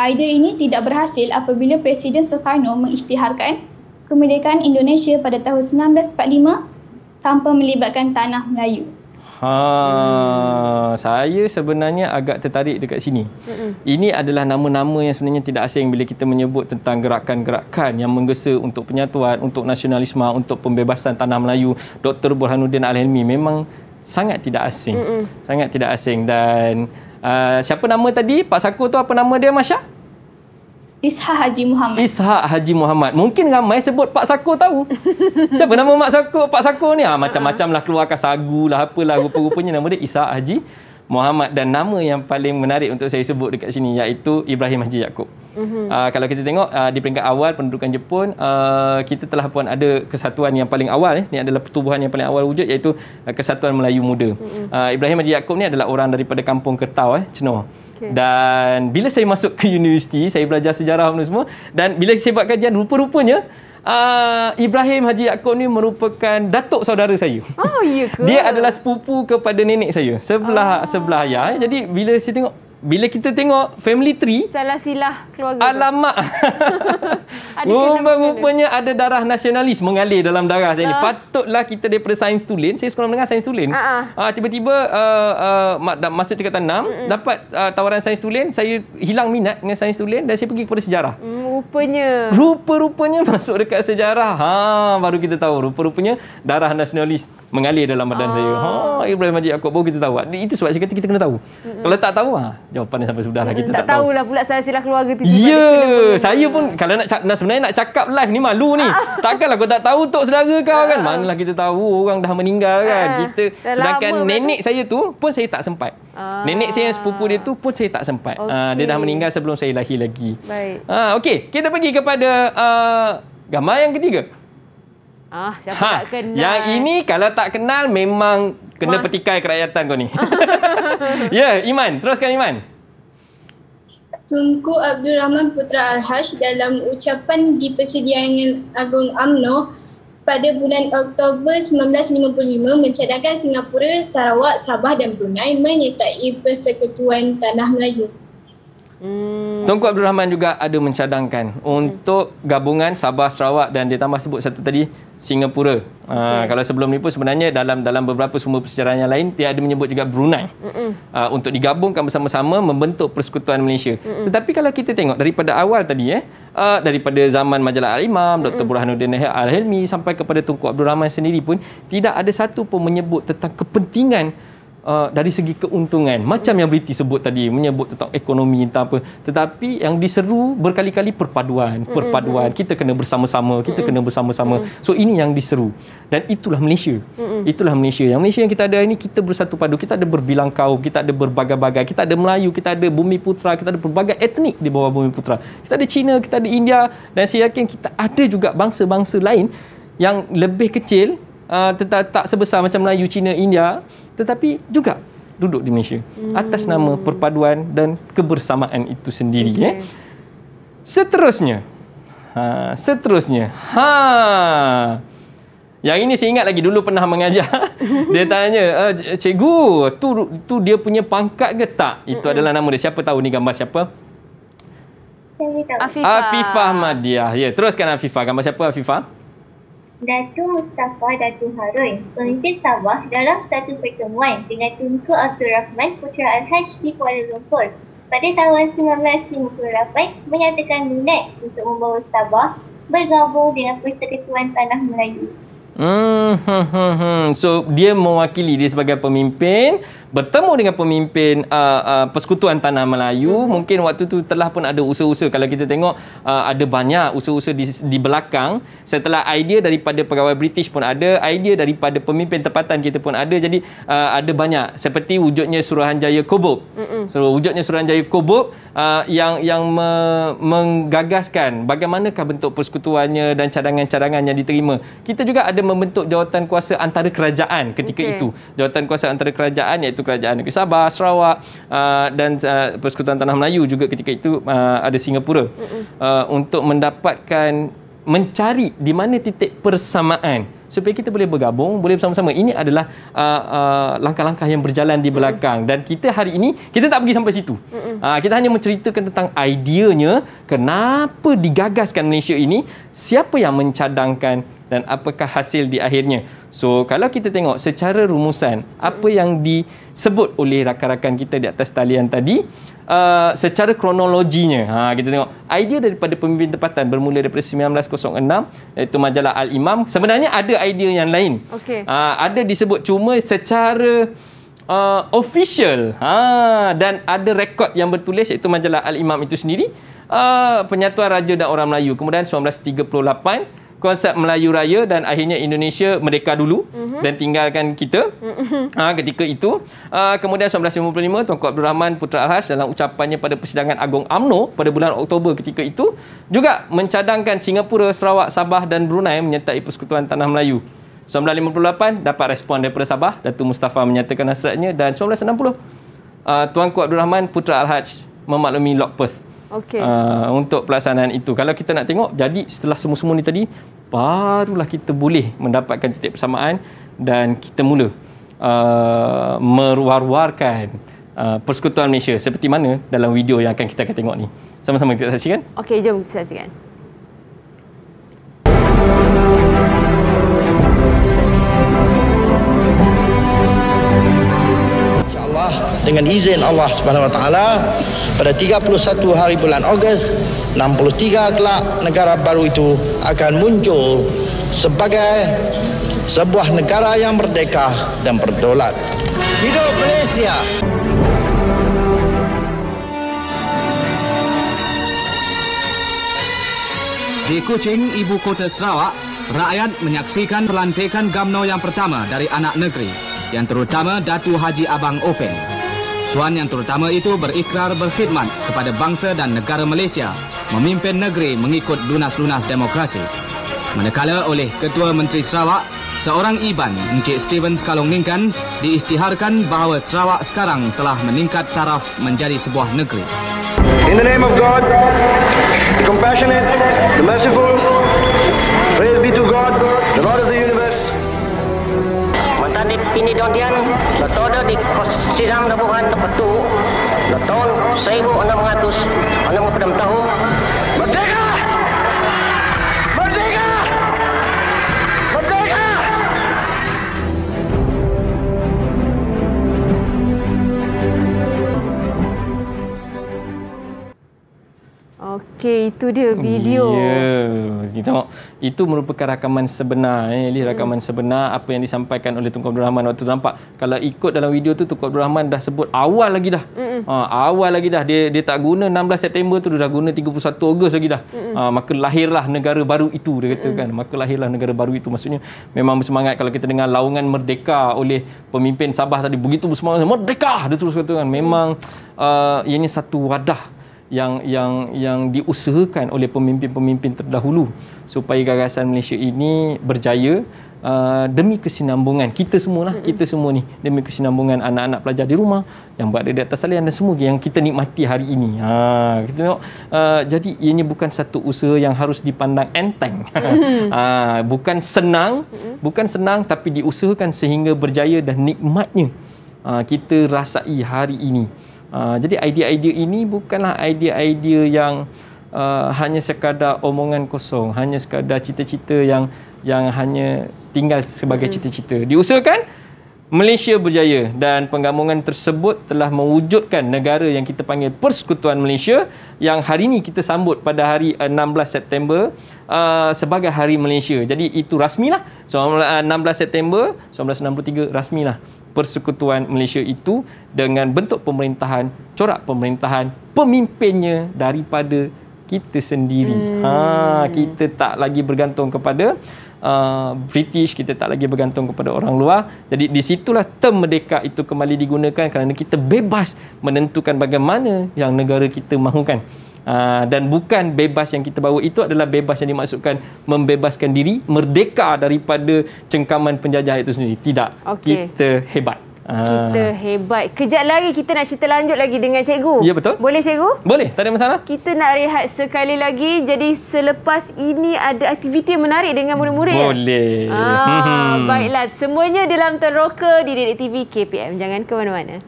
Idea ini tidak berhasil apabila Presiden Soekarno mengisytiharkan kemerdekaan Indonesia pada tahun 1945 tanpa melibatkan Tanah Melayu. Ha, hmm. saya sebenarnya agak tertarik dekat sini. Hmm. Ini adalah nama-nama yang sebenarnya tidak asing bila kita menyebut tentang gerakan-gerakan yang menggesa untuk penyatuan, untuk nasionalisme, untuk pembebasan tanah Melayu. Dr. Burhanuddin Al-Helmi memang sangat tidak asing. Hmm. Sangat tidak asing dan uh, siapa nama tadi? Pak Saku tu apa nama dia, Masya? Ishak Haji Muhammad. Ishak Haji Muhammad. Mungkin ramai sebut Pak Sako tahu. Siapa nama Mak Sako? Pak Sako ni? Ha, macam-macam lah keluarkan sagu lah apalah. Rupa-rupanya nama dia Ishak Haji Muhammad. Dan nama yang paling menarik untuk saya sebut dekat sini iaitu Ibrahim Haji Yaakob. Uh-huh. Uh, kalau kita tengok uh, di peringkat awal pendudukan Jepun uh, kita telah pun ada kesatuan yang paling awal eh. ini adalah pertubuhan yang paling awal wujud iaitu uh, kesatuan Melayu Muda uh-huh. uh, Ibrahim Haji Yaakob ni adalah orang daripada kampung Kertau eh, Cenoh Okay. Dan bila saya masuk ke universiti, saya belajar sejarah dan semua. Dan bila saya buat kajian, rupa-rupanya uh, Ibrahim Haji Yaakob ni merupakan datuk saudara saya. Oh, iya ke? Dia adalah sepupu kepada nenek saya. Sebelah oh. sebelah ayah. Jadi bila saya tengok, bila kita tengok family tree salah silah keluarga alamak rupa-rupanya ada darah nasionalis mengalir dalam darah saya uh. ni ah. patutlah kita daripada sains tulen saya sekolah mendengar sains tulen uh-uh. uh, tiba-tiba uh, uh, masa tingkatan 6 uh-uh. dapat uh, tawaran sains tulen saya hilang minat dengan sains tulen dan saya pergi kepada sejarah mm, rupanya rupa-rupanya masuk dekat sejarah ha baru kita tahu rupa-rupanya darah nasionalis mengalir dalam badan ah. saya ha Ibrahim Majid Yaakob baru kita tahu itu sebab saya kata kita kena tahu Mm-mm. kalau tak tahu ha jawapan sampai sudah lah kita tak, tak tahu lah pula saya silah keluarga tu ya yeah. saya pun kalau nak nak sebenarnya nak cakap live ni malu ni ah. takkanlah kau tak tahu tok saudara kau kan. ah. kan manalah kita tahu orang dah meninggal kan ah. kita dah sedangkan nenek tu? saya tu pun saya tak sempat ah. nenek saya yang sepupu dia tu pun saya tak sempat okay. Ah, ha, dia dah meninggal sebelum saya lahir lagi baik ha okey kita pergi kepada uh, gambar yang ketiga. Ah, siapa ha, tak kenal? Yang ini kalau tak kenal memang kena Mas. petikai kerakyatan kau ni. ya, yeah, Iman, teruskan Iman. Tunku Abdul Rahman Putra Al-Hash dalam ucapan di persediaan Agung UMNO pada bulan Oktober 1955 mencadangkan Singapura, Sarawak, Sabah dan Brunei menyertai Persekutuan Tanah Melayu. Hmm. Tunku Abdul Rahman juga ada mencadangkan hmm. untuk gabungan Sabah Sarawak dan ditambah sebut satu tadi Singapura. Okay. Uh, kalau sebelum ni pun sebenarnya dalam dalam beberapa sumber persejarahan yang lain dia ada menyebut juga Brunei. Hmm. Uh, untuk digabungkan bersama-sama membentuk persekutuan Malaysia. Hmm. Tetapi kalau kita tengok daripada awal tadi eh uh, daripada zaman majalah Al-Imam Dr. Burhanuddin Al-Helmi sampai kepada Tunku Abdul Rahman sendiri pun tidak ada satu pun menyebut tentang kepentingan uh, dari segi keuntungan macam yang Briti sebut tadi menyebut tentang ekonomi tentang apa tetapi yang diseru berkali-kali perpaduan perpaduan kita kena bersama-sama kita kena bersama-sama so ini yang diseru dan itulah Malaysia itulah Malaysia yang Malaysia yang kita ada ini kita bersatu padu kita ada berbilang kaum kita ada berbagai-bagai kita ada Melayu kita ada bumi putra kita ada berbagai etnik di bawah bumi putra kita ada Cina kita ada India dan saya yakin kita ada juga bangsa-bangsa lain yang lebih kecil uh, eh, tetap tak sebesar macam Melayu, Cina, India tetapi juga duduk di Malaysia hmm. atas nama perpaduan dan kebersamaan itu sendiri okay. eh. seterusnya ha seterusnya ha yang ini saya ingat lagi dulu pernah mengajar dia tanya uh, cikgu tu tu dia punya pangkat ke tak itu adalah nama dia siapa tahu ni gambar siapa Afifah Afifah Madiah ya yeah, teruskan Afifah gambar siapa Afifah Datu Mustafa Datu Harun, pemimpin Sabah dalam satu pertemuan dengan Tunku Abdul Rahman Putra Al-Hajj di Kuala Lumpur pada tahun 1958 menyatakan minat untuk membawa Sabah bergabung dengan Persekutuan Tanah Melayu. Hmm, hmm, hmm, hmm. So dia mewakili dia sebagai pemimpin bertemu dengan pemimpin uh, uh, persekutuan tanah Melayu hmm. mungkin waktu tu telah pun ada usaha-usaha kalau kita tengok uh, ada banyak usaha-usaha di, di belakang setelah idea daripada pegawai British pun ada idea daripada pemimpin tempatan kita pun ada jadi uh, ada banyak seperti wujudnya Suruhanjaya Kobok so, wujudnya Suruhanjaya Kobok uh, yang yang me- menggagaskan bagaimanakah bentuk persekutuannya dan cadangan-cadangan yang diterima kita juga ada membentuk jawatan kuasa antara kerajaan ketika okay. itu jawatan kuasa antara kerajaan iaitu kerajaan negeri Sabah, Sarawak uh, dan uh, Persekutuan Tanah Melayu juga ketika itu uh, ada Singapura uh, untuk mendapatkan mencari di mana titik persamaan supaya kita boleh bergabung boleh bersama-sama ini adalah uh, uh, langkah-langkah yang berjalan di belakang mm dan kita hari ini kita tak pergi sampai situ mm-hmm. uh, kita hanya menceritakan tentang ideanya kenapa digagaskan Malaysia ini siapa yang mencadangkan dan apakah hasil di akhirnya So kalau kita tengok secara rumusan apa yang disebut oleh rakan-rakan kita di atas talian tadi uh, secara kronologinya ha kita tengok idea daripada pemimpin tempatan bermula daripada 1906 iaitu majalah Al-Imam sebenarnya ada idea yang lain. Okay. Ha ada disebut cuma secara uh, official ha dan ada rekod yang bertulis iaitu majalah Al-Imam itu sendiri uh, penyatuan raja dan orang Melayu kemudian 1938 konsep Melayu Raya dan akhirnya Indonesia merdeka dulu mm-hmm. dan tinggalkan kita mm-hmm. ha, ketika itu. Ha, kemudian 1955, Tunku Abdul Rahman Putra al Alhas dalam ucapannya pada persidangan Agong AMNO pada bulan Oktober ketika itu juga mencadangkan Singapura, Sarawak, Sabah dan Brunei menyertai Persekutuan Tanah Melayu. 1958, dapat respon daripada Sabah, Datu Mustafa menyatakan hasratnya dan 1960, Uh, ah, Tuanku Abdul Rahman Putra Al-Hajj memaklumi Lord Perth okay. uh, ah, untuk pelaksanaan itu. Kalau kita nak tengok, jadi setelah semua-semua ni tadi, barulah kita boleh mendapatkan titik persamaan dan kita mula uh, ah, meruar-ruarkan uh, ah, persekutuan Malaysia seperti mana dalam video yang akan kita akan tengok ni. Sama-sama kita saksikan. Okey, jom kita saksikan. dengan izin Allah Subhanahu Wa Taala pada 31 hari bulan Ogos 63 kelak negara baru itu akan muncul sebagai sebuah negara yang merdeka dan berdaulat. Hidup Malaysia! Di Kuching, ibu kota Sarawak, rakyat menyaksikan pelantikan GAMNO yang pertama dari anak negeri, yang terutama Datu Haji Abang Openg. Tuan yang terutama itu berikrar berkhidmat kepada bangsa dan negara Malaysia memimpin negeri mengikut lunas-lunas demokrasi. Manakala oleh Ketua Menteri Sarawak, seorang Iban, Encik Steven Skalong Ningkan, diisytiharkan bahawa Sarawak sekarang telah meningkat taraf menjadi sebuah negeri. In the name of God, the compassionate, the merciful, praise be to God, the Lord of the universe ini dondian betoda di sidang dapuran petu tahun 1600 anda mau tahu itu dia video. Hmm, ya, kita tengok itu merupakan rakaman sebenar eh. Ini hmm. rakaman hmm. sebenar apa yang disampaikan oleh Tunku Abdul Rahman waktu tu nampak kalau ikut dalam video tu Tunku Abdul Rahman dah sebut awal lagi dah. Hmm. Ha, awal lagi dah dia dia tak guna 16 September tu dah guna 31 Ogos lagi dah. Ha, maka lahirlah negara baru itu dia kata kan. Maka lahirlah negara baru itu maksudnya memang bersemangat kalau kita dengar laungan merdeka oleh pemimpin Sabah tadi begitu bersemangat merdeka dia terus kata kan memang uh, ini satu wadah yang yang yang diusahakan oleh pemimpin-pemimpin terdahulu supaya gagasan Malaysia ini berjaya uh, demi kesinambungan kita semua lah kita semua ni demi kesinambungan anak-anak pelajar di rumah yang berada di atas salian dan semua yang kita nikmati hari ini. Ha kita tengok uh, jadi ianya bukan satu usaha yang harus dipandang enteng. ha bukan senang bukan senang tapi diusahakan sehingga berjaya dan nikmatnya uh, kita rasai hari ini. Ah, jadi idea-idea ini bukanlah idea-idea yang uh, hanya sekadar omongan kosong, hanya sekadar cita-cita yang yang hanya tinggal sebagai hmm. cita-cita. Diusahakan Malaysia berjaya dan penggabungan tersebut telah mewujudkan negara yang kita panggil Persekutuan Malaysia yang hari ini kita sambut pada hari 16 eh, September uh, sebagai Hari Malaysia. Jadi itu rasmilah. So, uh, 16 September 1963 rasmilah persekutuan Malaysia itu dengan bentuk pemerintahan, corak pemerintahan, pemimpinnya daripada kita sendiri. Hmm. Ha, kita tak lagi bergantung kepada uh, British, kita tak lagi bergantung kepada orang luar. Jadi di situlah term merdeka itu kembali digunakan kerana kita bebas menentukan bagaimana yang negara kita mahukan. Ah, dan bukan bebas yang kita bawa itu adalah bebas yang dimaksudkan membebaskan diri merdeka daripada cengkaman penjajah itu sendiri tidak okay. kita hebat ah. kita hebat. Kejap lagi kita nak cerita lanjut lagi dengan cikgu. Ya betul. Boleh cikgu? Boleh. Tak ada masalah. Kita nak rehat sekali lagi. Jadi selepas ini ada aktiviti yang menarik dengan murid-murid. Boleh. Ya? Ah, baiklah. Semuanya dalam teroka di Dedek KPM. Jangan ke mana-mana.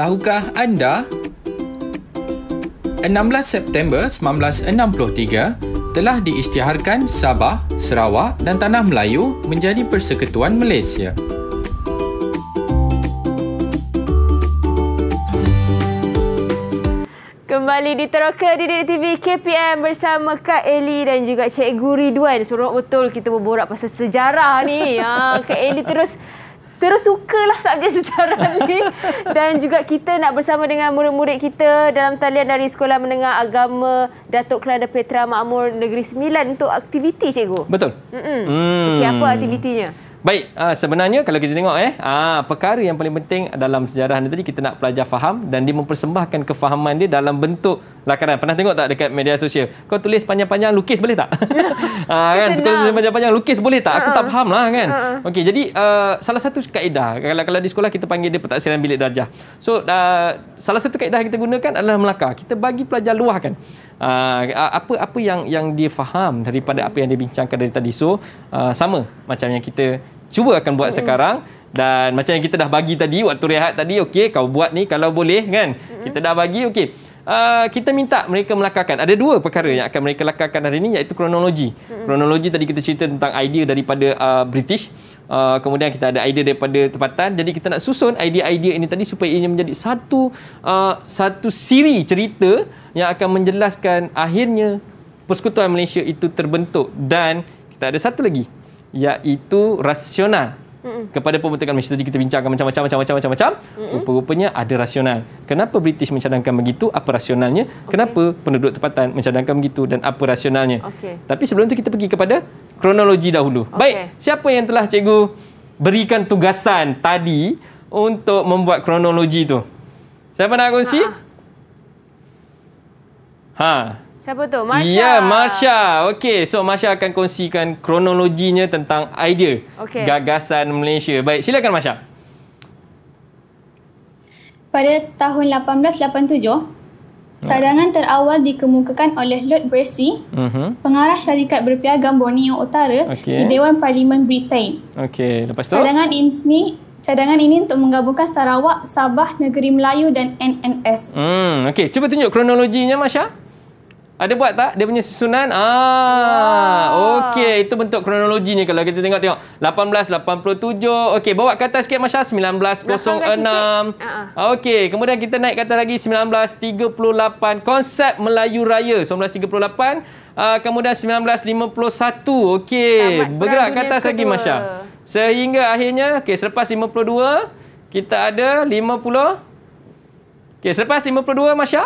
Tahukah anda 16 September 1963 telah diisytiharkan Sabah, Sarawak dan Tanah Melayu menjadi Persekutuan Malaysia. Kembali di Teroka Didik TV KPM bersama Kak Eli dan juga Cikgu Ridwan. Seronok betul kita berborak pasal sejarah ni. Ha, Kak Eli terus terus sukalah subjek sejarah ni dan juga kita nak bersama dengan murid-murid kita dalam talian dari Sekolah Menengah Agama Datuk Kelada Petra Makmur Negeri Sembilan untuk aktiviti cikgu. Betul. Hmm. Okay, apa aktivitinya? Baik, uh, sebenarnya kalau kita tengok eh, uh, perkara yang paling penting dalam sejarah ni tadi kita nak pelajar faham dan dia mempersembahkan kefahaman dia dalam bentuk lakaran. Pernah tengok tak dekat media sosial? Kau tulis panjang-panjang lukis boleh tak? Ah uh, kan, tulis panjang-panjang lukis boleh tak? Aku uh-huh. tak ah, faham lah kan. Uh-huh. Okey, jadi uh, salah satu kaedah kalau kalau di sekolah kita panggil dia pentaksiran bilik darjah. So, uh, salah satu kaedah kita gunakan adalah melaka. Kita bagi pelajar luahkan uh, apa apa yang yang dia faham daripada apa yang dia bincangkan dari tadi so uh, sama macam yang kita cuba akan buat mm sekarang dan macam yang kita dah bagi tadi waktu rehat tadi okey kau buat ni kalau boleh kan mm kita dah bagi okey Uh, kita minta mereka melakarkan ada dua perkara yang akan mereka lakarkan hari ini iaitu kronologi hmm. kronologi tadi kita cerita tentang idea daripada uh, British uh, kemudian kita ada idea daripada tempatan jadi kita nak susun idea-idea ini tadi supaya ia menjadi satu uh, satu siri cerita yang akan menjelaskan akhirnya persekutuan Malaysia itu terbentuk dan kita ada satu lagi iaitu rasional kepada pembentukan Malaysia tadi kita bincangkan macam-macam macam-macam macam-macam rupa-rupanya ada rasional kenapa british mencadangkan begitu apa rasionalnya kenapa penduduk tempatan mencadangkan begitu dan apa rasionalnya okay. tapi sebelum tu kita pergi kepada kronologi dahulu okay. baik siapa yang telah cikgu berikan tugasan tadi untuk membuat kronologi itu? siapa nak kongsi ha. ha. Siapa tu? Marsha. Ya, yeah, Marsha. Okey, so Marsha akan kongsikan kronologinya tentang idea okay. gagasan Malaysia. Baik, silakan Marsha. Pada tahun 1887, hmm. cadangan oh. terawal dikemukakan oleh Lord Bracy, uh-huh. pengarah syarikat berpiagam Borneo Utara okay. di Dewan Parlimen Britain. Okey, lepas tu? Cadangan ini Cadangan ini untuk menggabungkan Sarawak, Sabah, Negeri Melayu dan NNS. Hmm, okey. Cuba tunjuk kronologinya, Masya. Ada buat tak? Dia punya susunan. Ah, wow. okey. Itu bentuk kronologinya kalau kita tengok-tengok. 1887. Okey, bawa ke atas, sikit Masya. 1906. Ah, ah. Okey, kemudian kita naik kata lagi. 1938. Konsep Melayu Raya. 1938. Uh, ah, kemudian 1951. Okey. Bergerak ke atas lagi, Masya. Sehingga akhirnya, okay, selepas 52, kita ada 50. Okey, selepas 52, Masya.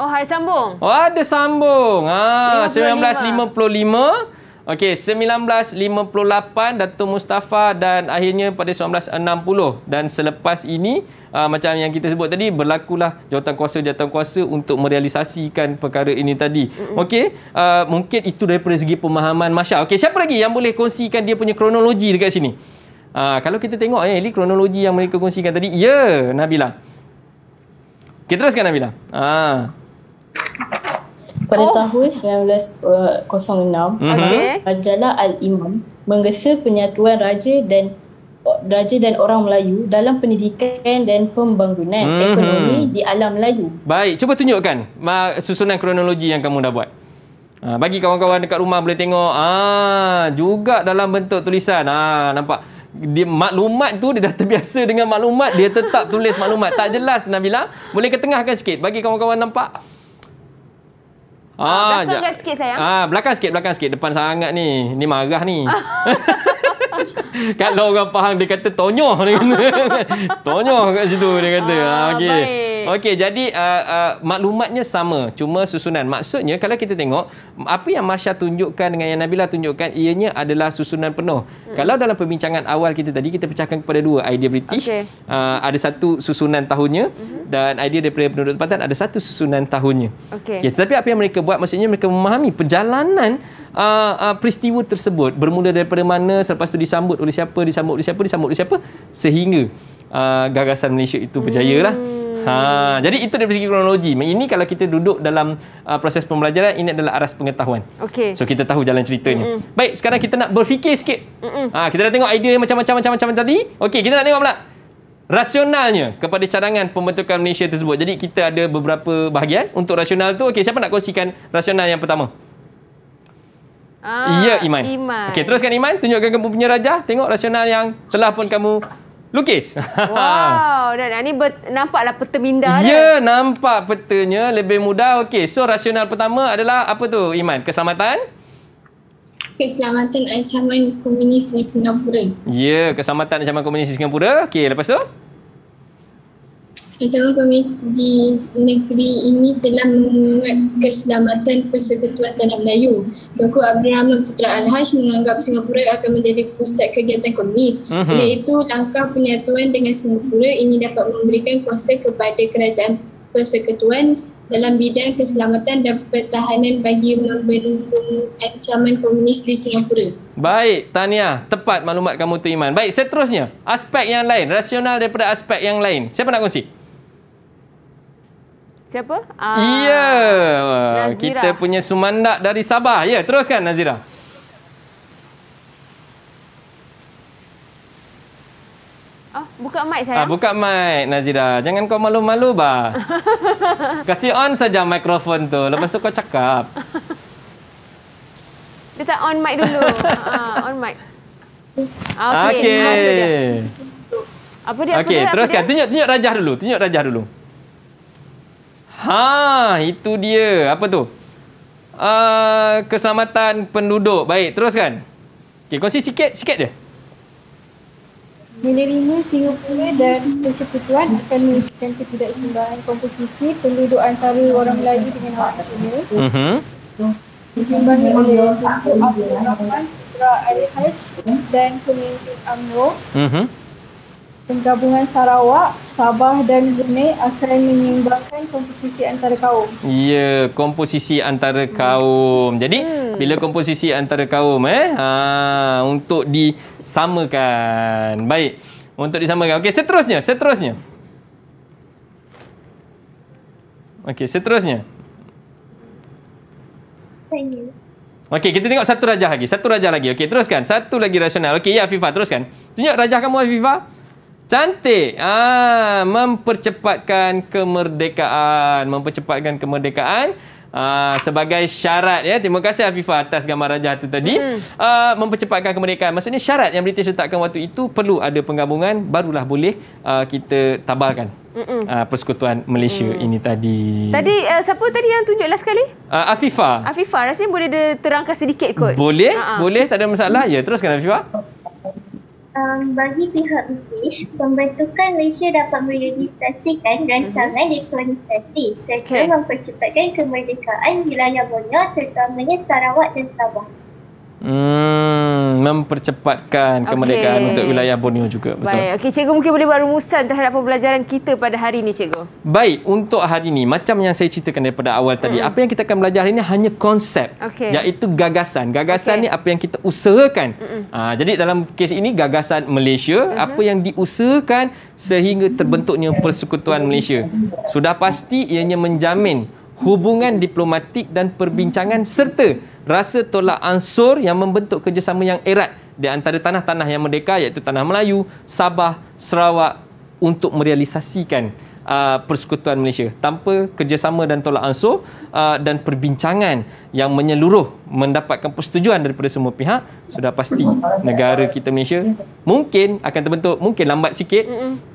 Oh, hai sambung. Oh, ada sambung. Ha, ah, 1955. Okey, 1958 Datuk Mustafa dan akhirnya pada 1960 dan selepas ini aa, ah, macam yang kita sebut tadi berlakulah kuasa jawatankuasa kuasa untuk merealisasikan perkara ini tadi. Okey, ah, mungkin itu daripada segi pemahaman Masya. Okey, siapa lagi yang boleh kongsikan dia punya kronologi dekat sini? Aa, kalau kita tengok ya, eh, ini kronologi yang mereka kongsikan tadi. Ya, Nabilah. Kita teruskan Nabilah. Ah pada oh. tahun 1906 okay. Majalah Al-Imam mengesa penyatuan raja dan raja dan orang Melayu dalam pendidikan dan pembangunan mm-hmm. ekonomi di alam Melayu. Baik, cuba tunjukkan susunan kronologi yang kamu dah buat. Ha, bagi kawan-kawan dekat rumah boleh tengok. Ah, juga dalam bentuk tulisan. Ah, nampak dia maklumat tu dia dah terbiasa dengan maklumat, dia tetap tulis maklumat. Tak jelas Nabila, boleh ketengahkan sikit bagi kawan-kawan nampak? Ah, ah belakang je sikit sayang. Ah, belakang sikit, belakang sikit. Depan sangat ni. Ni marah ni. Kalau orang faham dia kata tonyoh ni. tonyoh kat situ dia kata. Ah, ah okey. Okey, jadi uh, uh, maklumatnya sama. Cuma susunan. Maksudnya, kalau kita tengok, apa yang Marsha tunjukkan dengan yang Nabila tunjukkan, ianya adalah susunan penuh. Hmm. Kalau dalam perbincangan awal kita tadi, kita pecahkan kepada dua idea British. Okay. Uh, ada satu susunan tahunnya hmm. dan idea daripada penduduk tempatan ada satu susunan tahunnya. Okay. Okay, tetapi apa yang mereka buat, maksudnya mereka memahami perjalanan Uh, uh, peristiwa tersebut bermula daripada mana selepas itu disambut oleh siapa disambut oleh siapa disambut oleh siapa sehingga uh, gagasan Malaysia itu berjaya lah. Hmm. Ha, jadi itu dari segi kronologi. Ini kalau kita duduk dalam uh, proses pembelajaran, ini adalah aras pengetahuan. Okay. So kita tahu jalan ceritanya. Mm-mm. Baik, sekarang kita nak berfikir sikit. Ha, kita dah tengok idea macam-macam macam-macam tadi. Okey, kita nak tengok pula rasionalnya kepada cadangan pembentukan Malaysia tersebut. Jadi kita ada beberapa bahagian untuk rasional tu. Okey, siapa nak kongsikan rasional yang pertama? Ah, ya, Iman. Iman. Okey, teruskan Iman. Tunjukkan kamu punya rajah. Tengok rasional yang telah pun kamu lukis. Wow, dan ini ber- nampaklah peta minda. Ya, kan? nampak petanya lebih mudah. Okey, so rasional pertama adalah apa tu Iman? Keselamatan? Keselamatan ancaman komunis di Singapura. Ya, keselamatan ancaman komunis di Singapura. Okey, lepas tu? ancaman pemisi di negeri ini telah menguat keselamatan persekutuan tanah Melayu. Tengku Abdul Rahman Putra Al-Hajj menganggap Singapura akan menjadi pusat kegiatan komunis. Uh-huh. Iaitu langkah penyatuan dengan Singapura ini dapat memberikan kuasa kepada kerajaan persekutuan dalam bidang keselamatan dan pertahanan bagi membendung ancaman komunis di Singapura. Baik, Tania. Tepat maklumat kamu tu, Iman. Baik, seterusnya. Aspek yang lain. Rasional daripada aspek yang lain. Siapa nak kongsi? siapa? Uh, ya, yeah. kita punya Sumandak dari Sabah. Ya, yeah, teruskan Nazira. Oh, Buka mic saya. Ah, buka mic Nazira. Jangan kau malu-malu ba. Kasi on saja mikrofon tu. Lepas tu kau cakap. Dia tak on mic dulu. ah, on mic. Ah, okey. Okay. Ah, apa dia? Okey, teruskan. Tunjuk tunjuk rajah dulu. Tunjuk rajah dulu. Ha, itu dia. Apa tu? Uh, keselamatan penduduk. Baik, teruskan. Okey, kongsi sikit, sikit je. Menerima Singapura dan persekutuan akan menunjukkan ketidakseimbangan komposisi penduduk antara orang Melayu dengan orang Cina. Mhm. Dikimbangi oleh Tengku Abdul Rahman, Putra Ali Haj dan pemimpin UMNO. Mhm penggabungan Sarawak, Sabah dan Brunei akan menyeimbangkan komposisi antara kaum. Ya, yeah, komposisi antara hmm. kaum. Jadi hmm. bila komposisi antara kaum eh ha untuk disamakan. Baik. Untuk disamakan. Okey, seterusnya, seterusnya. Okey, seterusnya. Saya. Okey, kita tengok satu rajah lagi. Satu rajah lagi. Okey, teruskan. Satu lagi rasional. Okey, ya Fifa, teruskan. Tunjuk rajah kamu Fifa. Cantik. Ah, mempercepatkan kemerdekaan, mempercepatkan kemerdekaan. Uh, sebagai syarat ya terima kasih Afifa atas gambar raja tu tadi hmm. uh, mempercepatkan kemerdekaan maksudnya syarat yang British letakkan waktu itu perlu ada penggabungan barulah boleh uh, kita tabalkan uh, persekutuan Malaysia hmm. ini tadi tadi uh, siapa tadi yang tunjuk last sekali uh, Afifah Afifah rasanya boleh dia terangkan sedikit kot boleh Ha-ha. boleh tak ada masalah hmm. ya teruskan Afifah um, bagi pihak British, pembentukan Malaysia dapat merealisasikan mhm. rancangan mm-hmm. ekonomisasi serta okay. mempercepatkan kemerdekaan wilayah Borneo terutamanya Sarawak dan Sabah. Hmm, mempercepatkan kemerdekaan okay. untuk wilayah Borneo juga. Betul. Baik. Okey, cikgu mungkin boleh buat rumusan terhadap pembelajaran kita pada hari ini, cikgu. Baik, untuk hari ini, macam yang saya ceritakan daripada awal tadi, hmm. apa yang kita akan belajar hari ini hanya konsep. Okay. Iaitu gagasan. Gagasan okay. ni apa yang kita usahakan. Hmm. Aa, ah, jadi dalam kes ini, gagasan Malaysia, hmm. apa yang diusahakan sehingga terbentuknya Persekutuan Malaysia. Sudah pasti ianya menjamin hubungan diplomatik dan perbincangan serta rasa tolak ansur yang membentuk kerjasama yang erat di antara tanah-tanah yang merdeka iaitu tanah Melayu, Sabah, Sarawak untuk merealisasikan uh, persekutuan Malaysia. Tanpa kerjasama dan tolak ansur uh, dan perbincangan yang menyeluruh mendapatkan persetujuan daripada semua pihak sudah pasti negara kita Malaysia mungkin akan terbentuk mungkin lambat sikit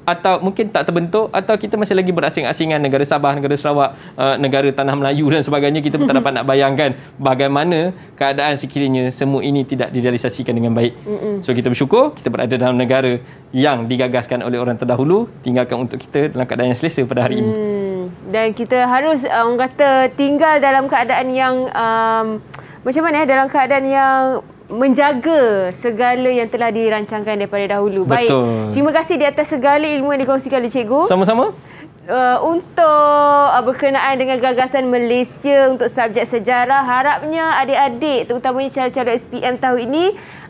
atau mungkin tak terbentuk atau kita masih lagi berasing-asingan negara Sabah negara Sarawak eh, negara tanah Melayu dan sebagainya kita pun tak dapat nak bayangkan bagaimana keadaan sekiranya semua ini tidak direalisasikan dengan baik so kita bersyukur kita berada dalam negara yang digagaskan oleh orang terdahulu tinggalkan untuk kita dalam keadaan yang selesa pada hari ini mm dan kita harus uh, orang kata tinggal dalam keadaan yang um, macam mana eh dalam keadaan yang menjaga segala yang telah dirancangkan daripada dahulu. Betul. Baik. Terima kasih di atas segala ilmu yang dikongsikan oleh cikgu. Sama-sama. Uh, untuk uh, berkenaan dengan gagasan Malaysia untuk subjek sejarah, harapnya adik-adik terutamanya calon-calon SPM tahun ini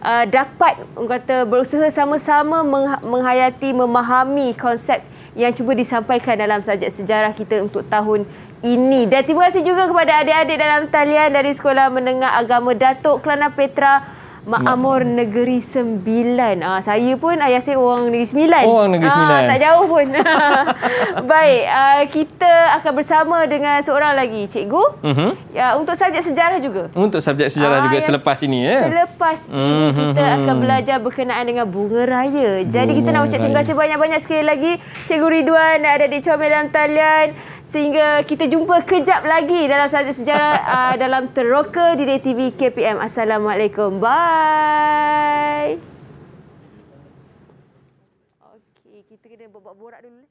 uh, dapat kata berusaha sama-sama meng- menghayati memahami konsep yang cuba disampaikan dalam sajak sejarah kita untuk tahun ini. Dan terima kasih juga kepada adik-adik dalam talian dari Sekolah Menengah Agama Datuk Kelana Petra Makmur Negeri Sembilan. Ah, saya pun ayah saya orang Negeri Sembilan. Oh, orang Negeri ah, Sembilan. Ah, tak jauh pun. Baik, ah, kita akan bersama dengan seorang lagi, Cikgu. Uh mhm. -huh. ya, untuk subjek sejarah juga. Untuk subjek sejarah ah, juga ya, selepas ini. Ya? Selepas ini, uh mhm, -huh. kita mhm, akan belajar berkenaan dengan Bunga Raya. Jadi bunga kita nak ucap terima kasih banyak-banyak sekali lagi. Cikgu Ridwan ada di comel dan talian sehingga kita jumpa kejap lagi dalam saja sejarah uh, dalam Teroka di DTV KPM. Assalamualaikum. Bye. Okey, kita kena buat borak dulu.